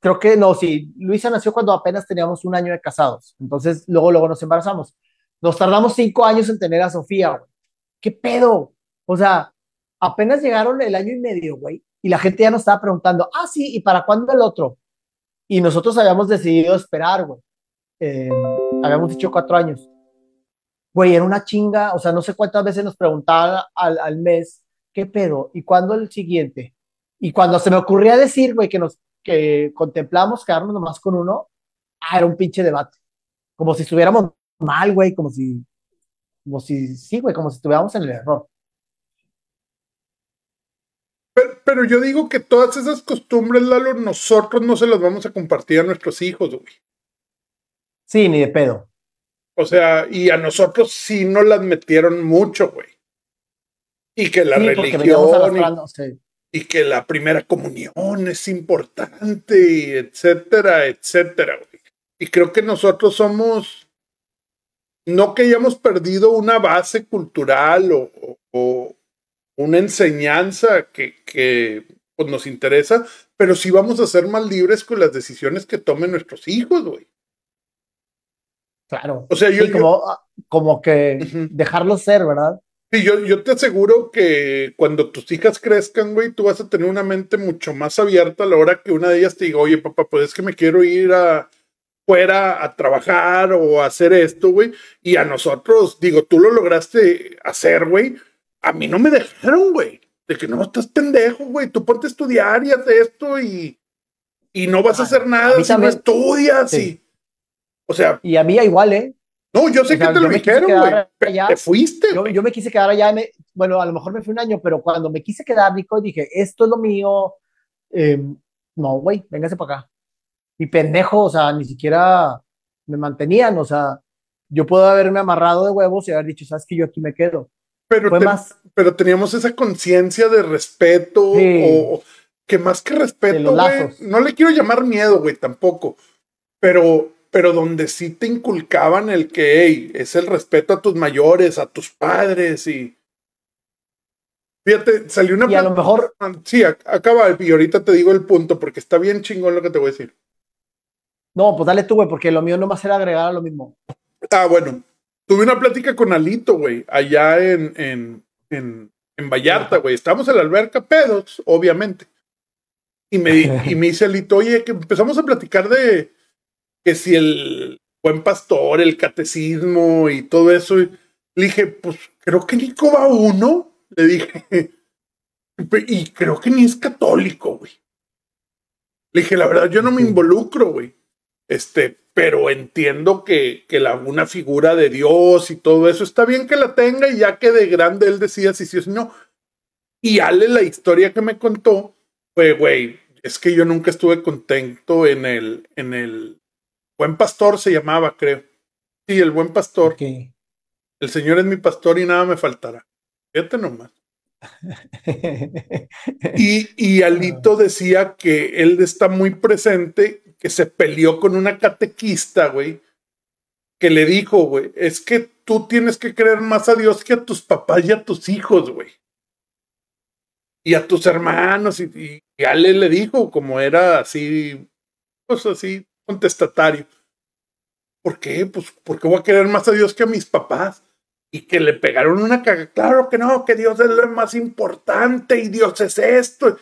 creo que no, sí, Luisa nació cuando apenas teníamos un año de casados, entonces luego, luego nos embarazamos. Nos tardamos cinco años en tener a Sofía, güey. ¿Qué pedo? O sea, apenas llegaron el año y medio, güey, y la gente ya nos estaba preguntando, ah, sí, ¿y para cuándo el otro? Y nosotros habíamos decidido esperar, güey. Eh, habíamos dicho cuatro años. Güey, era una chinga, o sea, no sé cuántas veces nos preguntaba al, mes, ¿qué pedo? ¿Y cuándo el siguiente? Y cuando se me ocurría decir, güey, que nos que contemplamos quedarnos nomás con uno, ah, era un pinche debate. Como si estuviéramos mal, güey, como si, como si, sí, güey, como si estuviéramos en el error. Pero, pero yo digo que todas esas costumbres, Lalo, nosotros no se las vamos a compartir a nuestros hijos, güey. Sí, ni de pedo. O sea, y a nosotros sí no la metieron mucho, güey. Y que la religión y, que la primera comunión es importante, y etcétera, etcétera, güey. Y creo que nosotros somos, no que hayamos perdido una base cultural o, una enseñanza que, pues, nos interesa, pero sí vamos a ser más libres con las decisiones que tomen nuestros hijos, güey. Claro. O sea, yo, ah, como, que dejarlo ser, ¿verdad? Sí, yo, te aseguro que cuando tus hijas crezcan, güey, tú vas a tener una mente mucho más abierta a la hora que una de ellas te diga, oye, papá, pues es que me quiero ir a fuera a trabajar o a hacer esto, güey. Y a nosotros, digo, tú lo lograste hacer, güey. A mí no me dejaron, güey. De que no, estás pendejo, güey. Tú ponte a estudiar y haz esto y, y no vas a hacer nada si no estudias. Sí. Y, o sea. Y a mí igual, ¿eh? No, yo sé que te lo dijeron, güey. Te fuiste. Yo, me quise quedar allá, bueno, a lo mejor me fui un año, pero cuando me quise quedar, Nico, dije, esto es lo mío. Em, no, güey, véngase para acá. Y pendejo, o sea, ni siquiera me mantenían, o sea, yo puedo haberme amarrado de huevos y haber dicho, sabes que yo aquí me quedo. Pero, más, pero teníamos esa conciencia de respeto, o, que más que respeto, no le quiero llamar miedo, güey, tampoco, pero pero donde sí te inculcaban el que, es el respeto a tus mayores, a tus padres y... Fíjate, salió una... Y a lo mejor... Sí, acaba, y ahorita te digo el punto, porque está bien chingón lo que te voy a decir. No, pues dale tú, güey, porque lo mío no va a ser agregar a lo mismo. Ah, bueno. Tuve una plática con Alito, güey, allá en, en, en, en Vallarta, güey. Estábamos en la alberca, pedos, obviamente. Y me, y me dice Alito, oye, que empezamos a platicar de, que si el buen pastor, el catecismo y todo eso. le dije, pues creo que Nico va uno. Le dije, y creo que ni es católico, güey. Le dije, la verdad, yo no me involucro, güey. Este, pero entiendo que, la, una figura de Dios y todo eso está bien que la tenga y ya que de grande él decía si sí si no. Y Ale, la historia que me contó fue, güey, es que yo nunca estuve contento en el, en el Buen Pastor se llamaba, creo. Sí, el Buen Pastor. El Señor es mi pastor y nada me faltará. Fíjate nomás. y, Alito ah. decía que él está muy presente, que se peleó con una catequista, güey, que le dijo, güey, es que tú tienes que creer más a Dios que a tus papás y a tus hijos, güey. Y a tus hermanos. Y, y, le dijo, como era así, pues así, contestatario. ¿Por qué? Pues porque voy a querer más a Dios que a mis papás. Y que le pegaron una caga. Claro que no, que Dios es lo más importante y Dios es esto.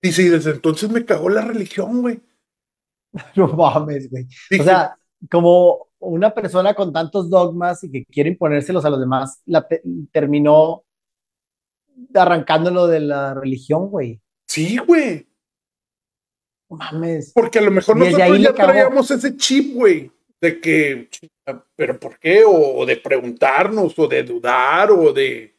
Dice, y desde entonces me cagó la religión, güey. No mames, güey. o sea, como una persona con tantos dogmas y que quiere imponérselos a los demás, la terminó arrancándolo de la religión, güey. Sí, güey. Mames. Porque a lo mejor nosotros ya traíamos ese chip, güey, de que, pero ¿por qué? O, de preguntarnos, o de dudar, o de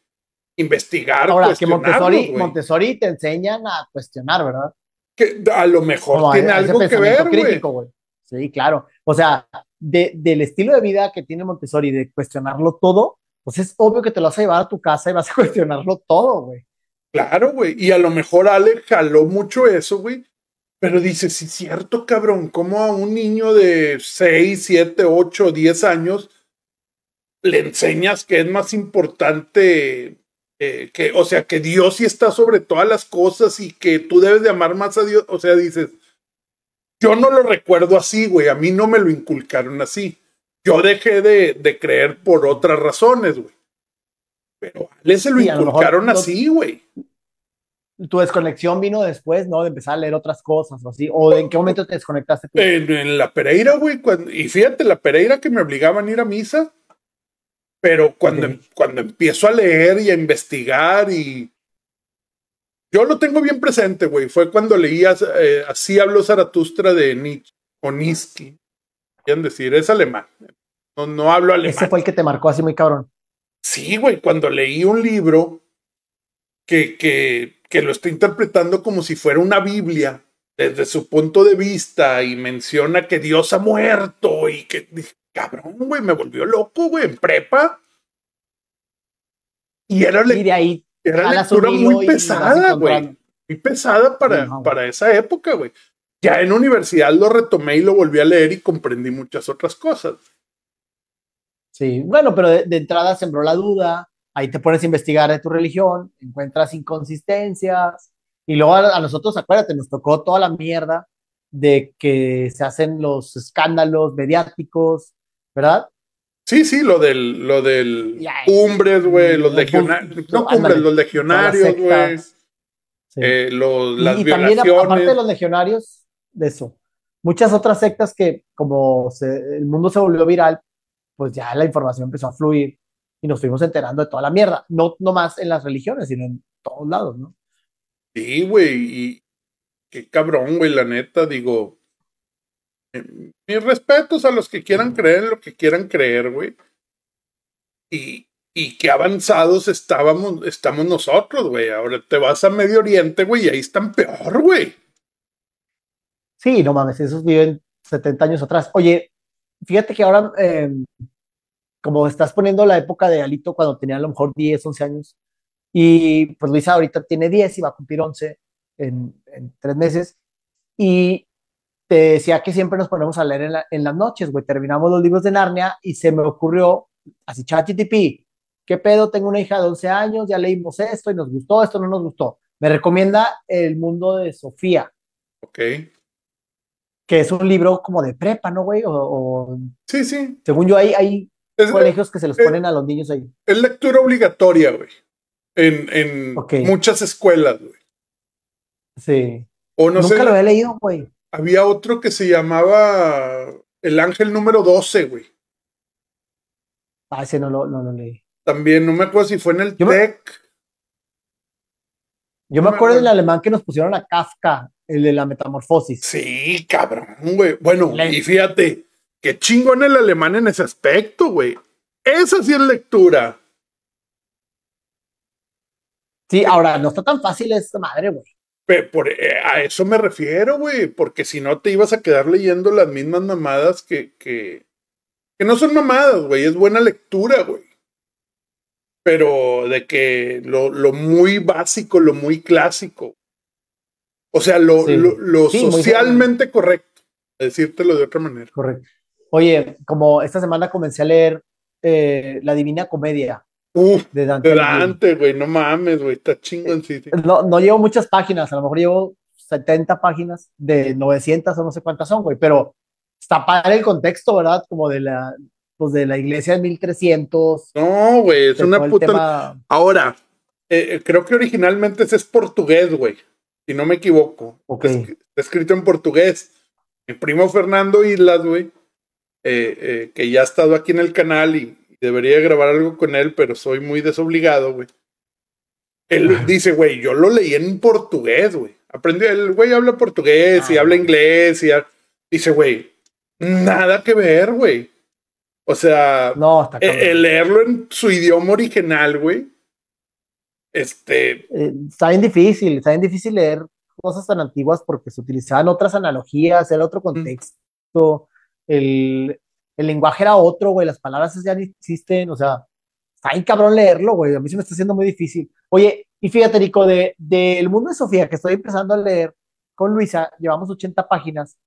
investigar. Ahora, que Montessori, Montessori te enseñan a cuestionar, ¿verdad? Que a lo mejor tiene algo que ver, güey. Sí, claro. O sea, del estilo de vida que tiene Montessori, de cuestionarlo todo, pues es obvio que te lo vas a llevar a tu casa y vas a cuestionarlo todo, güey. Claro, güey. Y a lo mejor Ale jaló mucho eso, güey. Pero dice, es cierto, cabrón, ¿cómo a un niño de 6, 7, 8, 10 años le enseñas que es más importante eh, que, o sea, que Dios sí está sobre todas las cosas y que tú debes de amar más a Dios? O sea, dices, yo no lo recuerdo así, güey, a mí no me lo inculcaron así. Yo dejé de, creer por otras razones, güey. Pero a él se lo inculcaron así, güey tu desconexión vino después, ¿no? De empezar a leer otras cosas o así. ¿O en qué momento te desconectaste? En, la Pereira, güey. y fíjate, la Pereira que me obligaban a ir a misa. Pero cuando, em, cuando empiezo a leer y a investigar y... Yo lo tengo bien presente, güey. Fue cuando leías eh, Así habló Zaratustra de Nietzsche o Nietzsche. Quieren decir, es alemán. No, no hablo alemán. Ese fue el que te marcó así muy cabrón. Sí, güey. Cuando leí un libro que, lo está interpretando como si fuera una Biblia desde su punto de vista y menciona que Dios ha muerto y que cabrón, güey, me volvió loco, güey, en prepa. Y era, le y lectura muy pesada, güey. Muy pesada para, para esa época, güey. Ya en universidad lo retomé y lo volví a leer y comprendí muchas otras cosas. Sí, bueno, pero de, de entrada sembró la duda, ahí te pones a investigar de tu religión, encuentras inconsistencias, y luego a, nosotros, acuérdate, nos tocó toda la mierda de que se hacen los escándalos mediáticos, ¿verdad? Sí, sí, lo del, lo del cumbres, güey, los, legionarios, no cumbres, los legionarios, güey. Eh, las y, y también aparte de los legionarios, de eso, muchas otras sectas que como el mundo se volvió viral, pues ya la información empezó a fluir y nos fuimos enterando de toda la mierda, no, no más en las religiones, sino en todos lados, ¿no? Sí, güey, y qué cabrón, güey, la neta, digo, eh, mis respetos a los que quieran creer en lo que quieran creer, güey. Y, y qué avanzados estábamos, estamos nosotros, güey. Ahora te vas a Medio Oriente, güey, y ahí están peor, güey. Sí, no mames, esos viven 70 años atrás. Oye, fíjate que ahora em, como estás poniendo la época de Alito cuando tenía a lo mejor 10, 11 años, y pues Luisa ahorita tiene 10 y va a cumplir 11 en, tres meses, y te decía que siempre nos ponemos a leer en, las noches, güey, terminamos los libros de Narnia y se me ocurrió, así tipi ¿qué pedo? Tengo una hija de 11 años, ya leímos esto y nos gustó, esto no nos gustó. Me recomienda El mundo de Sofía. Ok que es un libro como de prepa, ¿no, güey? O, sí, sí. Según yo, ahí, ahí colegios que se los eh, ponen a los niños ahí. Es lectura obligatoria, güey. En, muchas escuelas, güey. Sí. Nunca lo había leído, güey. Había otro que se llamaba El Ángel número 12, güey. Ah, ese no lo, leí. También, no me acuerdo si fue en el yo TEC. Yo me, acuerdo del alemán que nos pusieron a Kafka, el de la metamorfosis. Sí, cabrón, güey. Bueno, y fíjate, Qué chingón el alemán en ese aspecto, güey. Esa sí es lectura. Sí, ahora no está tan fácil esta madre, güey. Eh, a eso me refiero, güey, porque si no te ibas a quedar leyendo las mismas mamadas que, que, no son mamadas, güey, es buena lectura, güey. Pero de que lo, muy básico, lo muy clásico, o sea, lo, socialmente correcto, decírtelo de otra manera. Correcto. Oye, como esta semana comencé a leer eh, La Divina Comedia. Uf, de Dante. Dante, güey, no mames, güey, está chingón. No, no llevo muchas páginas, a lo mejor llevo 70 páginas de 900 o no sé cuántas son, güey, pero está para el contexto, ¿verdad? Como de la, pues de la iglesia de 1300. No, güey, es una puta. Ahora, eh, eh, creo que originalmente ese es portugués, güey, si no me equivoco. Está escrito en portugués. Mi primo Fernando Islas, güey, eh, eh, que ya ha estado aquí en el canal y debería grabar algo con él, pero soy muy desobligado, güey. Él dice, güey, yo lo leí en portugués, güey. Aprendí, el güey habla portugués y ah, habla inglés y dice, güey, nada que ver, güey. O sea, no, e-, el, leerlo en su idioma original, güey. Este. Eh, está bien difícil, está bien difícil leer cosas tan antiguas porque se utilizaban otras analogías, era otro contexto el, el lenguaje era otro, güey, las palabras ya no existen, o sea, está bien cabrón leerlo, güey, a mí se me está haciendo muy difícil. Oye, y fíjate, Nico, del de, mundo de Sofía, que estoy empezando a leer con Luisa, llevamos 80 páginas,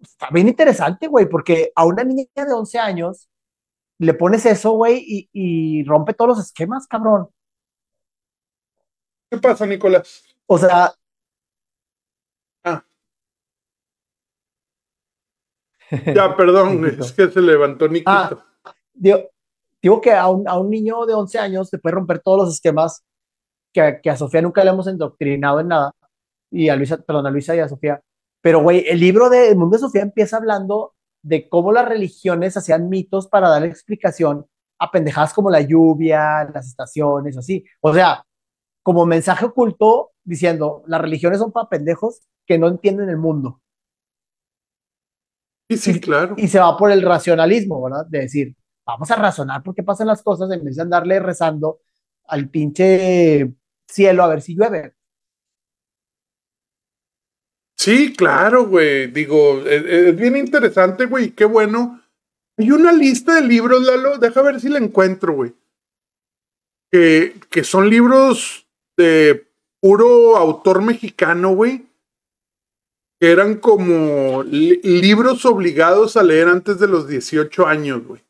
está bien interesante, güey, porque a una niña de 11 años le pones eso, güey, y, y rompe todos los esquemas, cabrón. ¿Qué pasa, Nicolás? O sea, Ya, perdón, es que se levantó Niquito. Ah, digo, que a un, niño de 11 años se puede romper todos los esquemas que, a Sofía nunca le hemos endoctrinado en nada. Y a Luisa, perdón, a Luisa y a Sofía. Pero, güey, el libro de El Mundo de Sofía empieza hablando de cómo las religiones hacían mitos para dar explicación a pendejadas como la lluvia, las estaciones, así. O sea, como mensaje oculto diciendo, las religiones son para pendejos que no entienden el mundo y sí, claro. Y se va por el racionalismo, ¿verdad? De decir, vamos a razonar porque pasan las cosas en vez de andarle rezando al pinche cielo a ver si llueve. Sí, claro, güey. Digo, es, bien interesante, güey. Qué bueno. Hay una lista de libros, Lalo. Deja ver si la encuentro, güey. Que, que son libros de puro autor mexicano, güey eran como libros obligados a leer antes de los 18 años, güey.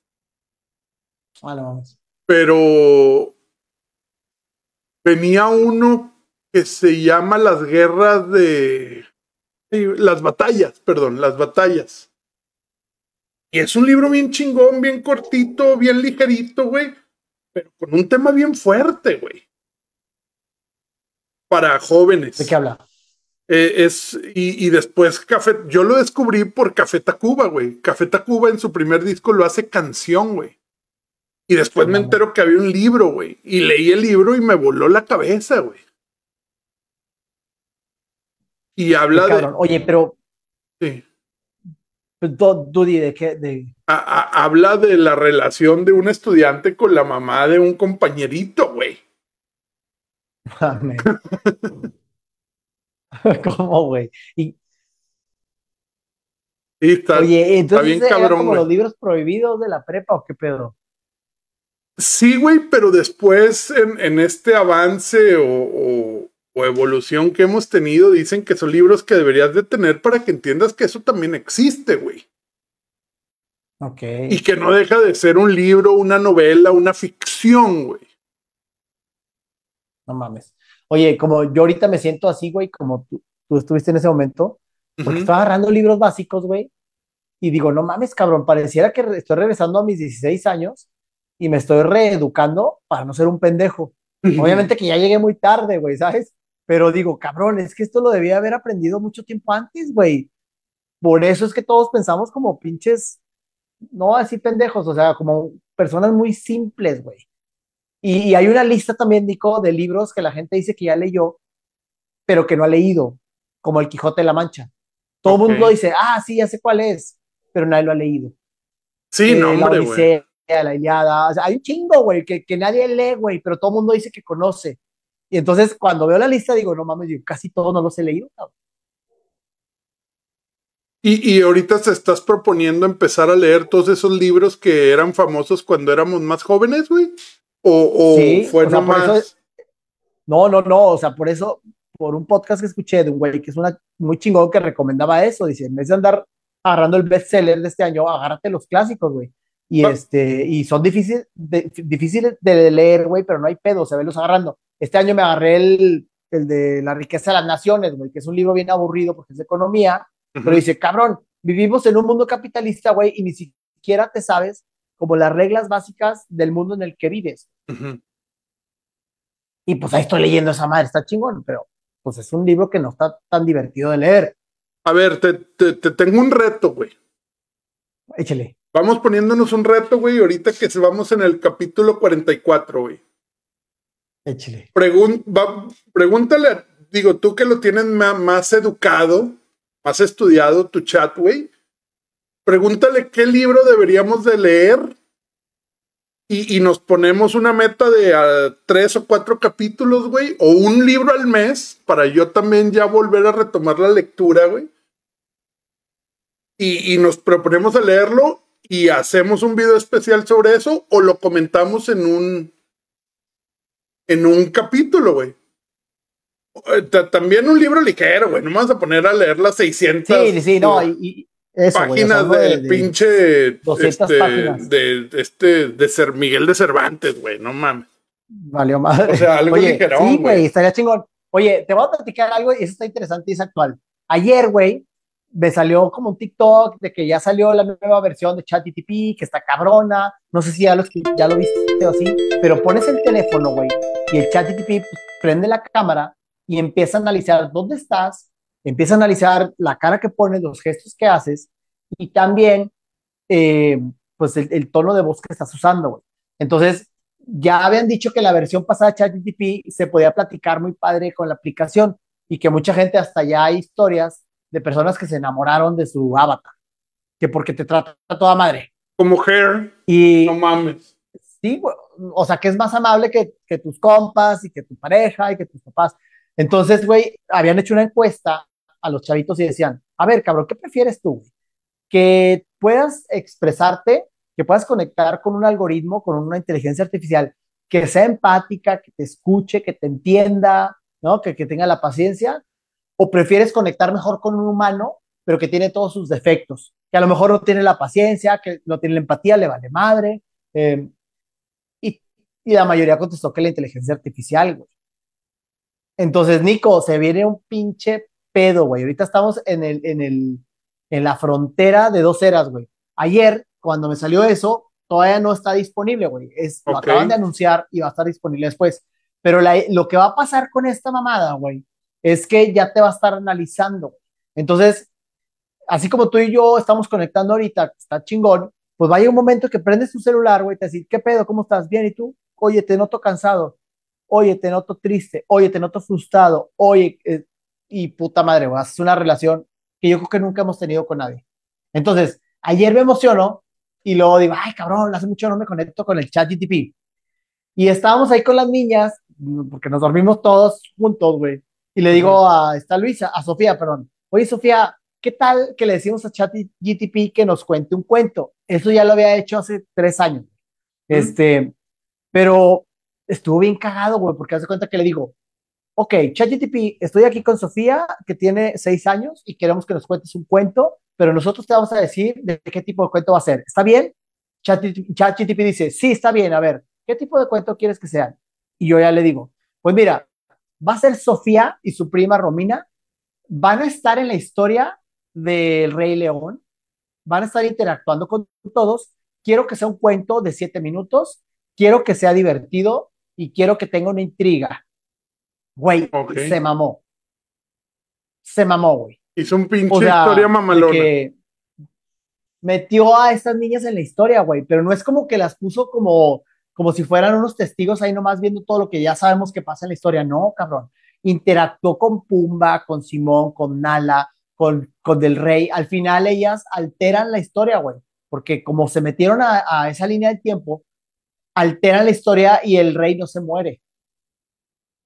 vamos. Ah, pero venía uno que se llama Las guerras de las batallas, perdón, las batallas. Y es un libro bien chingón, bien cortito, bien ligerito, güey, pero con un tema bien fuerte, güey. Para jóvenes. ¿De qué habla? Eh, es, y, después Café, yo lo descubrí por Café Tacuba, güey. Café Tacuba en su primer disco lo hace canción, güey. Y después me entero que había un libro, güey. Y leí el libro y me voló la cabeza, güey. Y habla de. Oye, pero. Sí. Pues, Dudy, ¿de qué? habla de la relación de un estudiante con la mamá de un compañerito, güey. ¿Cómo, güey? Y, está, Oye, entonces cabrón, como los libros prohibidos de la prepa o qué Pedro? Sí, güey, pero después en, este avance o, o, evolución que hemos tenido, dicen que son libros que deberías de tener para que entiendas que eso también existe, güey. Ok. Y que no deja de ser un libro, una novela, una ficción, güey. No mames oye, como yo ahorita me siento así, güey, como tú, estuviste en ese momento, porque estaba agarrando libros básicos, güey, y digo, no mames, cabrón, pareciera que estoy regresando a mis 16 años y me estoy reeducando para no ser un pendejo. Obviamente que ya llegué muy tarde, güey, ¿sabes? Pero digo, cabrón, es que esto lo debía haber aprendido mucho tiempo antes, güey. Por eso es que todos pensamos como pinches, no así pendejos, o sea, como personas muy simples, güey. Y, hay una lista también, Nico, de libros que la gente dice que ya leyó, pero que no ha leído, como El Quijote de la Mancha. Todo el mundo dice, ah, sí, ya sé cuál es, pero nadie lo ha leído. Sí, eh, no, hombre, La Odisea, la Iliada, hay un chingo, güey, que, nadie lee, güey, pero todo el mundo dice que conoce. Y entonces cuando veo la lista digo, no mames, yo casi todos no los he leído. cabrón. Y, y, ahorita te estás proponiendo empezar a leer todos esos libros que eran famosos cuando éramos más jóvenes, güey. ¿O, o fue por eso, no, no, no, o sea, por eso, por un podcast que escuché de un güey que es una, muy chingón que recomendaba eso, dice, en vez de andar agarrando el bestseller de este año, agárrate los clásicos, güey. Y, este, y son difíciles de, difíciles de leer, güey, pero no hay pedo, se ven los agarrando. Este año me agarré el, el de La riqueza de las naciones, güey, que es un libro bien aburrido porque es de economía, pero dice, cabrón, vivimos en un mundo capitalista, güey, y ni siquiera te sabes como las reglas básicas del mundo en el que vives. Y pues ahí estoy leyendo esa madre, está chingón, pero pues es un libro que no está tan divertido de leer. A ver, te, tengo un reto, güey. Échale. Vamos poniéndonos un reto, güey, ahorita que vamos en el capítulo 44, güey. Échale. pregúntale, digo, tú que lo tienes más educado, más estudiado, tu chat, güey pregúntale qué libro deberíamos de leer y, nos ponemos una meta de ah, tres o cuatro capítulos, güey, o un libro al mes para yo también ya volver a retomar la lectura, güey. Y, nos proponemos a leerlo y hacemos un video especial sobre eso o lo comentamos en un en un capítulo, güey. Eh, también un libro ligero, güey. No me vas a poner a leer las 600. Sí, sí, no. Y, páginas del pinche este, de este de Ser Miguel de Cervantes, güey, no mames. Valió madre. O sea, algo Oye, Sí, güey, estaría chingón. Oye, te voy a platicar algo y eso está interesante y es actual. Ayer, güey, me salió como un TikTok de que ya salió la nueva versión de ChatGTP, que está cabrona. No sé si ya lo, ya lo viste o sí, pero pones el teléfono, güey, y el ChatGTP pues, prende la cámara y empieza a analizar dónde estás, Empieza a analizar la cara que pones, los gestos que haces y también, eh, pues, el, tono de voz que estás usando, Entonces, ya habían dicho que la versión pasada de ChatGPT se podía platicar muy padre con la aplicación y que mucha gente, hasta ya hay historias de personas que se enamoraron de su avatar, que porque te trata toda madre. Como mujer Y, no mames. Sí, o sea, que es más amable que, que tus compas y que tu pareja y que tus papás. Entonces, güey, habían hecho una encuesta a los chavitos y decían, a ver, cabrón, ¿qué prefieres tú? Que puedas expresarte, que puedas conectar con un algoritmo, con una inteligencia artificial que sea empática, que te escuche, que te entienda, ¿no? Que, tenga la paciencia, o prefieres conectar mejor con un humano, pero que tiene todos sus defectos, que a lo mejor no tiene la paciencia, que no tiene la empatía, le vale madre. Em, y, y, la mayoría contestó que la inteligencia artificial, güey. Entonces, Nico, se viene un pinche pedo, güey. Ahorita estamos en el, en el, en la frontera de dos eras, güey. Ayer, cuando me salió eso, todavía no está disponible, güey. Es, Lo acaban de anunciar y va a estar disponible después. Pero lo que va a pasar con esta mamada, güey, es que ya te va a estar analizando. Entonces, así como tú y yo estamos conectando ahorita, está chingón, pues va a llegar un momento que prendes tu celular, güey, te decir, ¿qué pedo? ¿Cómo estás? ¿Bien? ¿Y tú? Oye, te noto cansado. Oye, te noto triste. Oye, te noto frustrado. Oye, eh, y puta madre, güey, es una relación que yo creo que nunca hemos tenido con nadie. Entonces, ayer me emociono y luego digo, ay, cabrón, hace mucho no me conecto con el chat GTP. Y estábamos ahí con las niñas, porque nos dormimos todos juntos, güey. Y le digo a esta Luisa, a Sofía, perdón, oye, Sofía, ¿qué tal que le decimos a chat GTP que nos cuente un cuento? Eso ya lo había hecho hace tres años. Este, pero estuvo bien cagado, güey, porque hace cuenta que le digo, ok, ChatGTP, estoy aquí con Sofía, que tiene seis años, y queremos que nos cuentes un cuento, pero nosotros te vamos a decir de qué tipo de cuento va a ser. ¿Está bien? ChatGTP dice, sí, está bien, a ver, ¿qué tipo de cuento quieres que sea? Y yo ya le digo, pues mira, va a ser Sofía y su prima Romina, van a estar en la historia del Rey León, van a estar interactuando con todos. Quiero que sea un cuento de siete minutos, quiero que sea divertido y quiero que tenga una intriga. Güey, se mamó. Se mamó, güey. Hizo un pinche historia mamalona. Que metió a estas niñas en la historia, güey, pero no es como que las puso como, como si fueran unos testigos ahí nomás viendo todo lo que ya sabemos que pasa en la historia. No, cabrón. Interactuó con Pumba, con Simón, con Nala, con, con Del Rey. Al final ellas alteran la historia, güey, porque como se metieron a, a esa línea del tiempo, alteran la historia y el rey no se muere.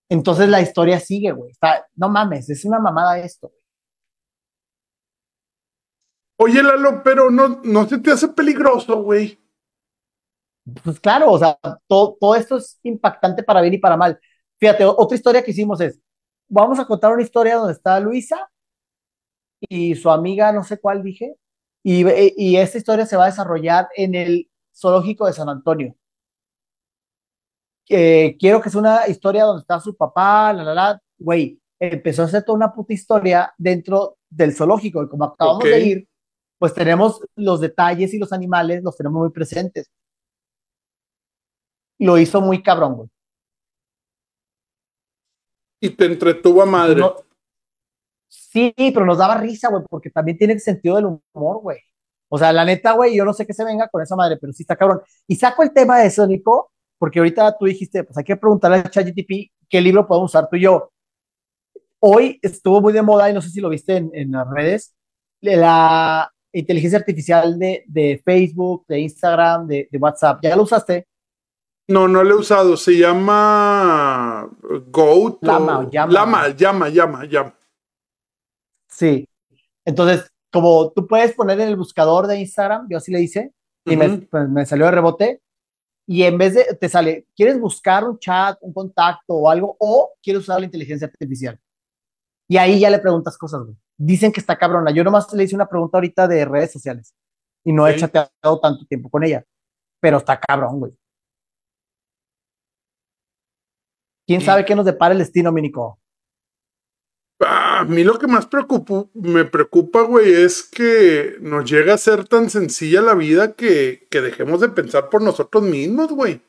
Entonces la historia sigue, güey. no mames, es una mamada esto. Oye, Lalo, pero no, no se te hace peligroso, güey. Pues claro, o sea, todo, esto es impactante para bien y para mal. Fíjate, otra historia que hicimos es, vamos a contar una historia donde está Luisa y su amiga, no sé cuál dije, y esta historia se va a desarrollar en el zoológico de San Antonio. Eh, quiero que es una historia donde está su papá, la, la, la, güey, empezó a hacer toda una puta historia dentro del zoológico y como acabamos de ir, pues tenemos los detalles y los animales, los tenemos muy presentes. Lo hizo muy cabrón, güey. Y te entretuvo a madre. sí, pero nos daba risa, güey, porque también tiene el sentido del humor, güey. O sea, la neta, güey, yo no sé qué se venga con esa madre, pero sí está cabrón. Y saco el tema de eso, porque ahorita tú dijiste, pues hay que preguntarle a ChatGTP qué libro podemos usar tú y yo. Hoy estuvo muy de moda, y no sé si lo viste en, las redes, la inteligencia artificial de, de Facebook, de Instagram, de, WhatsApp. ¿Ya lo usaste? No, no lo he usado. Se llama Goat. Llama, llama, llama, llama, llama, Sí. Entonces, como tú puedes poner en el buscador de Instagram, yo así le hice, y me, pues, me, salió de rebote, y en vez de, te sale, ¿quieres buscar un chat, un contacto o algo? ¿O quieres usar la inteligencia artificial? Y ahí ya le preguntas cosas, güey. Dicen que está cabrona. Yo nomás le hice una pregunta ahorita de redes sociales y no he chateado tanto tiempo con ella, pero está cabrón, güey. ¿Quién sabe qué nos depara el destino, Mínico? Ah, a mí lo que más me preocupa, güey, es que nos llega a ser tan sencilla la vida que, dejemos de pensar por nosotros mismos, güey.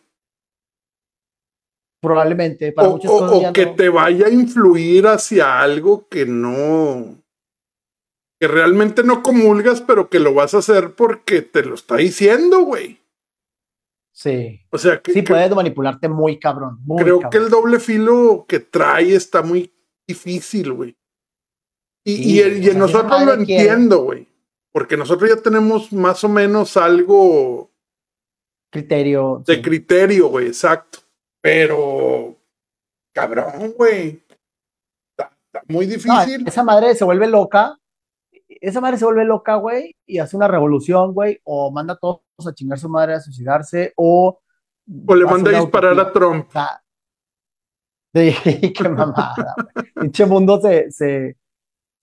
Probablemente. Para o, muchos o que te vaya a influir hacia algo que no. que realmente no comulgas, pero que lo vas a hacer porque te lo está diciendo, güey. Sí. O sea que. Sí, puedes manipularte muy cabrón. creo que el doble filo que trae está muy difícil, güey. Y, y, nosotros lo entiendo, güey. Porque nosotros ya tenemos más o menos algo. Criterio. De criterio, güey, exacto. Pero. Cabrón, güey. Está, muy difícil. esa madre se vuelve loca. Esa madre se vuelve loca, güey, y hace una revolución, güey, o manda a todos a chingar su madre a suicidarse, o. O le manda a disparar a Trump. Sí, qué mamada. El mundo se,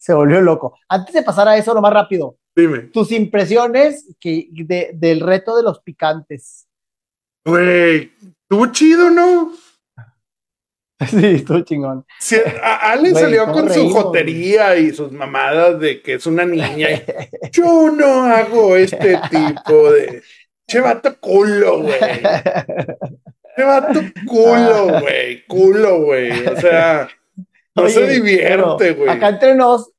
volvió loco. Antes de pasar a eso, lo más rápido. Dime. Tus impresiones que, del reto de los picantes. Güey, estuvo chido, ¿no? Sí, estuvo chingón. Sí, Ale salió con su jotería y sus mamadas de que es una niña. Yo no hago este tipo de. Che culo, güey. Me va tu culo, ah. güey. Culo, güey. O sea, no se divierte, güey. Acá entre nos,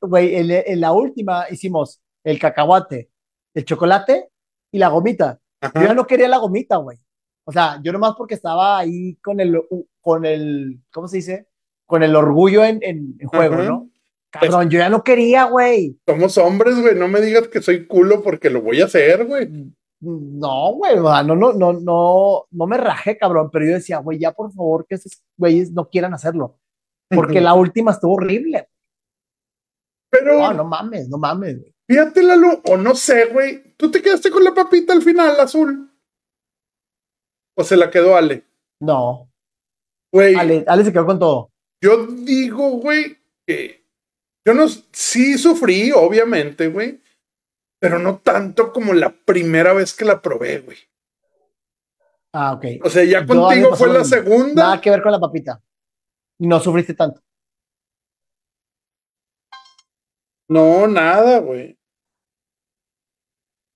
güey, en, la última hicimos el cacahuate, el chocolate y la gomita. Yo ya no quería la gomita, güey. O sea, yo nomás porque estaba ahí con el, con el, ¿cómo se dice? Con el orgullo en, en, juego, ¿no? Cabrón, yo ya no quería, güey. Somos hombres, güey. No me digas que soy culo porque lo voy a hacer, güey. Mm no, güey, no, no, no, no, no me rajé, cabrón, pero yo decía, güey, ya por favor que esos güeyes no quieran hacerlo, porque la última estuvo horrible. Pero. No, no mames, no mames, güey. Fíjate, Lalo, o no sé, güey, tú te quedaste con la papita al final, azul. ¿O se la quedó Ale? No. Güey. Ale, Ale se quedó con todo. Yo digo, güey, que yo no, sí sufrí, obviamente, güey pero no tanto como la primera vez que la probé, güey. Ah, ok. O sea, ya contigo fue la segunda. Nada que ver con la papita. No sufriste tanto. No, nada, güey.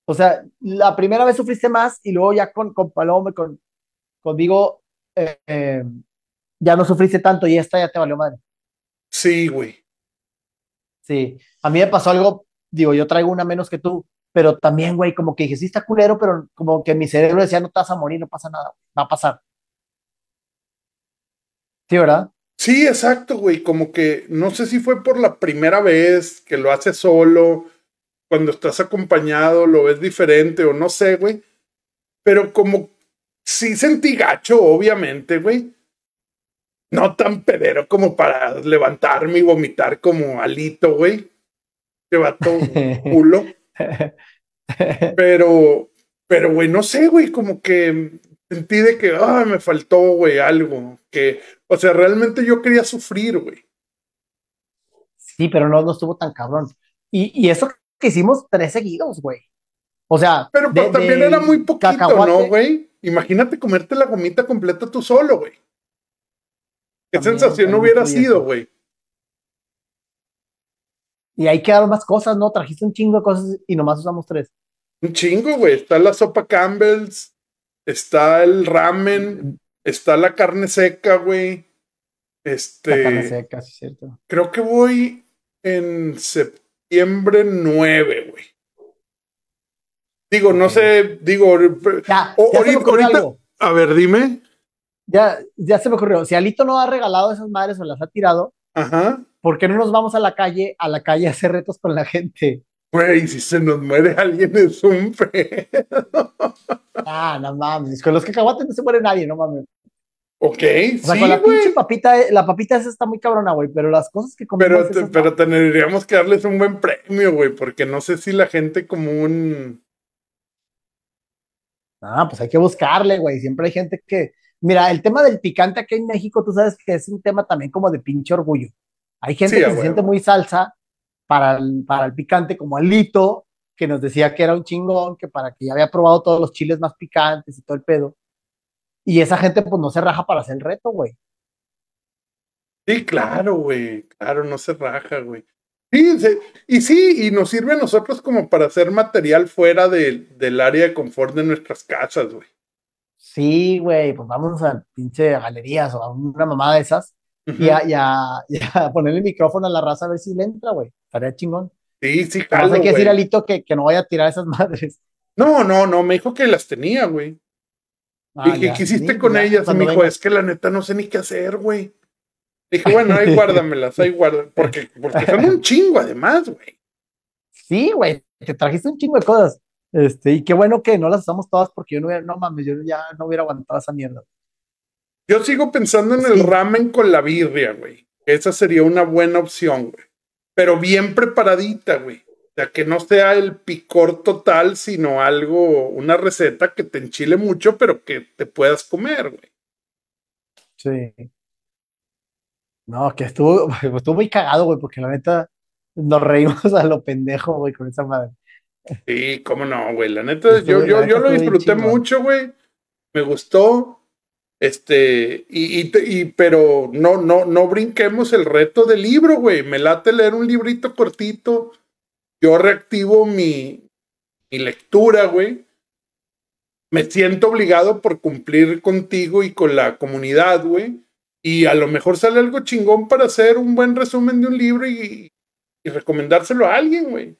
O sea, la primera vez sufriste más y luego ya con, con Paloma, con, conmigo, eh, eh, ya no sufriste tanto y esta ya te valió madre. Sí, güey. Sí, a mí me pasó algo digo, yo traigo una menos que tú, pero también, güey, como que dije, sí está culero, pero como que mi cerebro decía, no te vas a morir, no pasa nada, va a pasar. Sí, ¿verdad? Sí, exacto, güey, como que no sé si fue por la primera vez que lo haces solo, cuando estás acompañado, lo ves diferente o no sé, güey, pero como sí sentí gacho, obviamente, güey. No tan pedero como para levantarme y vomitar como alito, güey. Este vato culo. Pero, pero, güey, no sé, güey, como que sentí de que, ah, me faltó, güey, algo. Que, o sea, realmente yo quería sufrir, güey. Sí, pero no, no estuvo tan cabrón. Y, eso que hicimos tres seguidos, güey. O sea. Pero, también era muy poquito, ¿no, güey? Imagínate comerte la gomita completa tú solo, güey. Qué sensación hubiera sido, güey. Y hay que dar más cosas, ¿no? Trajiste un chingo de cosas y nomás usamos tres. Un chingo, güey. Está la sopa Campbell's, está el ramen, está la carne seca, güey. Este. carne seca, sí, cierto. Creo que voy en septiembre 9, güey. Digo, no sé, digo, a ver, dime. Ya, ya se me ocurrió, si Alito no ha regalado esas madres o las ha tirado, Ajá. ¿por qué no nos vamos a la calle, a la calle a hacer retos con la gente? Güey, si se nos muere alguien es un fe. Ah, no mames, con los cacahuates no se muere nadie, no mames. Ok, sí, con la pinche papita, eh, la papita esa está muy cabrona, güey, pero las cosas que comemos... Pero, tendríamos que darles un buen premio, güey, porque no sé si la gente como un... Ah, pues hay que buscarle, güey, siempre hay gente que... Mira, el tema del picante aquí en México, tú sabes que es un tema también como de pinche orgullo. Hay gente que se siente muy salsa para el, para el picante, como Alito, que nos decía que era un chingón, que para que ya había probado todos los chiles más picantes y todo el pedo. Y esa gente pues no se raja para hacer el reto, güey. Sí, claro, güey. Claro, no se raja, güey. Sí, y sí, y nos sirve a nosotros como para hacer material fuera del área de confort de nuestras casas, güey. Sí, güey, pues vamos a pinche galerías o a una mamada de esas y, a, ponerle el micrófono a la raza a ver si le entra, güey. Estaría chingón. Sí, sí, claro. Hay que decir Alito que, que no vaya a tirar esas madres. No, no, no, me dijo que las tenía, güey. Ah, y que quisiste con ellas? Me dijo, es que la neta no sé ni qué hacer, güey. Dije, bueno, ahí guárdamelas, ahí guárdamelas. Porque, porque son un chingo además, güey. Sí, güey, te trajiste un chingo de cosas. Este, y qué bueno que no las usamos todas porque yo no hubiera, no mames, yo ya no hubiera aguantado esa mierda. Yo sigo pensando en el ramen con la birria, güey. Esa sería una buena opción, güey. Pero bien preparadita, güey. O sea, que no sea el picor total, sino algo, una receta que te enchile mucho, pero que te puedas comer, güey. Sí. No, que estuvo, pues, estuvo muy cagado, güey, porque la neta nos reímos a lo pendejo, güey, con esa madre. Sí, cómo no, güey. La neta, yo, yo, yo lo disfruté mucho, güey. Me gustó. Este, y, pero no, no, no brinquemos el reto del libro, güey. Me late leer un librito cortito. Yo reactivo mi, mi lectura, güey. Me siento obligado por cumplir contigo y con la comunidad, güey. Y a lo mejor sale algo chingón para hacer un buen resumen de un libro y, recomendárselo a alguien, güey.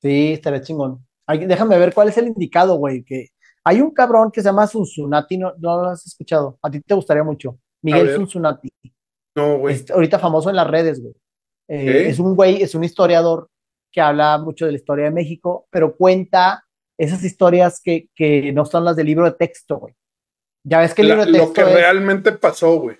Sí, estará chingón. Déjame ver cuál es el indicado, güey, que, hay un cabrón que se llama Sunsunati, no, no lo has escuchado. A ti te gustaría mucho. Miguel Sunsunati. No, güey. Este, ahorita famoso en las redes, güey. Eh, es un güey, es un historiador que habla mucho de la historia de México, pero cuenta esas historias que, no son las del libro de texto, güey. Ya ves que el libro de texto. Lo que realmente pasó, güey.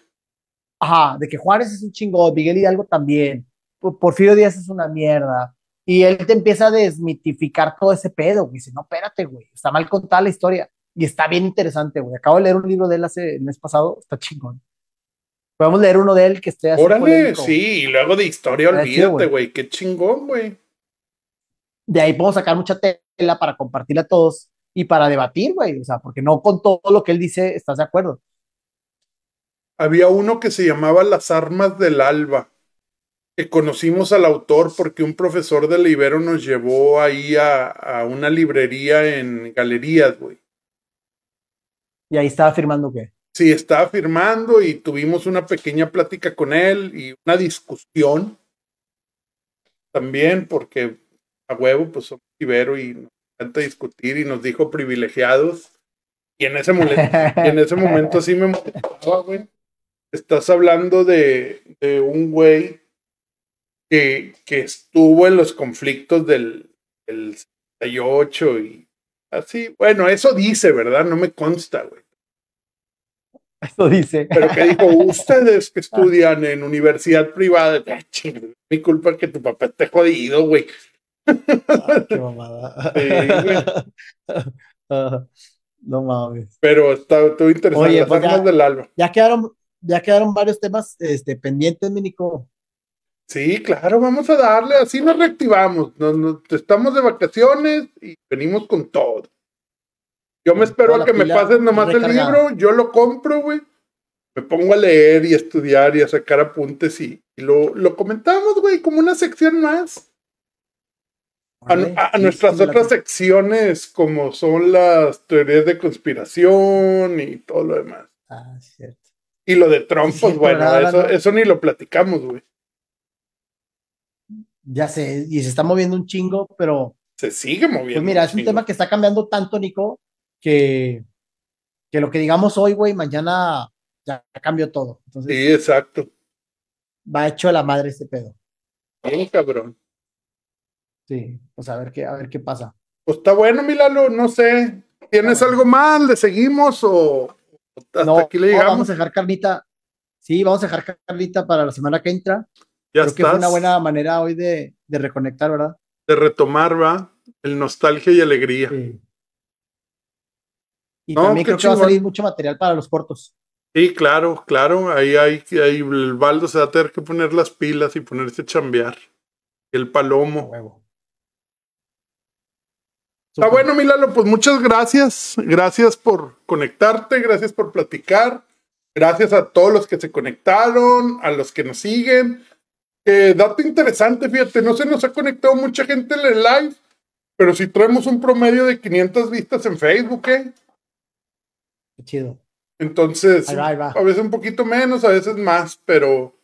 Ajá, de que Juárez es un chingón, Miguel Hidalgo también, Porfirio Díaz es una mierda, y él te empieza a desmitificar todo ese pedo, güey. Dice, no, espérate, güey, está mal contada la historia. Y está bien interesante, güey. Acabo de leer un libro de él hace, el mes pasado, está chingón. Podemos leer uno de él que esté así. Órale, sí, y luego de historia, olvídate, güey. Qué chingón, güey. De ahí podemos sacar mucha tela para compartirla a todos y para debatir, güey. O sea, porque no con todo lo que él dice estás de acuerdo. Había uno que se llamaba Las Armas del Alba eh, conocimos al autor porque un profesor de Libero Ibero nos llevó ahí a, una librería en galerías, güey. ¿Y ahí estaba firmando qué? Sí, estaba firmando y tuvimos una pequeña plática con él y una discusión también porque a huevo pues somos Ibero y nos encanta discutir y nos dijo privilegiados. Y en ese, en ese momento sí me güey. Estás hablando de, de un güey que, estuvo en los conflictos del, 68 y así. Bueno, eso dice, ¿verdad? No me consta, güey. Eso dice. Pero que dijo, ustedes que ah. estudian en universidad privada, mi culpa es que tu papá esté jodido, güey. Ah, qué mamada. Ah, no mames. Pero está, estuvo interesante. Pues ya, quedaron, ya quedaron varios temas este, pendientes, Minico. Sí, claro, vamos a darle, así nos reactivamos. Nos, estamos de vacaciones y venimos con todo. Yo me espero a que me pasen nomás el libro, yo lo compro, güey. Me pongo a leer y a estudiar y a sacar apuntes y, lo, comentamos, güey, como una sección más. A, nuestras otras secciones, como son las teorías de conspiración y todo lo demás. Ah, cierto. Y lo de Trump, pues bueno, eso, eso ni lo platicamos, güey. Ya sé, y se está moviendo un chingo, pero. Se sigue pues moviendo. mira, es un tema que está cambiando tanto, Nico, que, que lo que digamos hoy, güey, mañana ya cambió todo. sí, exacto. Va hecho a la madre este pedo. Bien, cabrón. Sí, pues a ver qué, a ver qué pasa. Pues está bueno, Milalo, no sé. ¿Tienes algo más? ¿Le seguimos o hasta no, aquí le llegamos? vamos a dejar carnita. Sí, vamos a dejar Carlita para la semana que entra. Creo que fue una buena manera hoy de, reconectar, ¿verdad? De retomar, ¿va? El nostalgia y alegría. Y también creo que va a salir mucho material para los cortos. Sí, claro, claro. Ahí hay, ahí el baldo se va a tener que poner las pilas y ponerse a chambear. El palomo. Está bueno, Milalo, pues muchas gracias. Gracias por conectarte, gracias por platicar. Gracias a todos los que se conectaron, a los que nos siguen dato interesante, fíjate, no se nos ha conectado mucha gente en el live, pero si traemos un promedio de 500 vistas en Facebook, ¿eh? Qué chido. Entonces, a veces un poquito menos, a veces más, pero,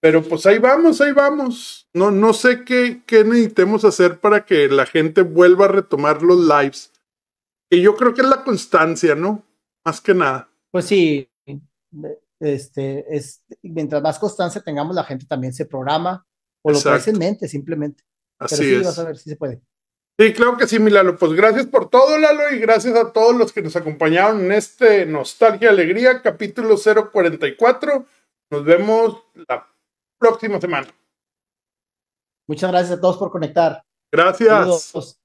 pero pues ahí vamos, ahí vamos. No, no sé qué, qué necesitemos hacer para que la gente vuelva a retomar los lives. Y yo creo que es la constancia, ¿no? Más que nada. Pues sí, este, es, mientras más constancia tengamos, la gente también se programa o lo que en mente simplemente. es. a ver si se puede. Sí, claro que sí, mi Lalo. Pues gracias por todo, Lalo, y gracias a todos los que nos acompañaron en este Nostalgia Alegría, capítulo 044. Nos vemos la próxima semana. Muchas gracias a todos por conectar. Gracias.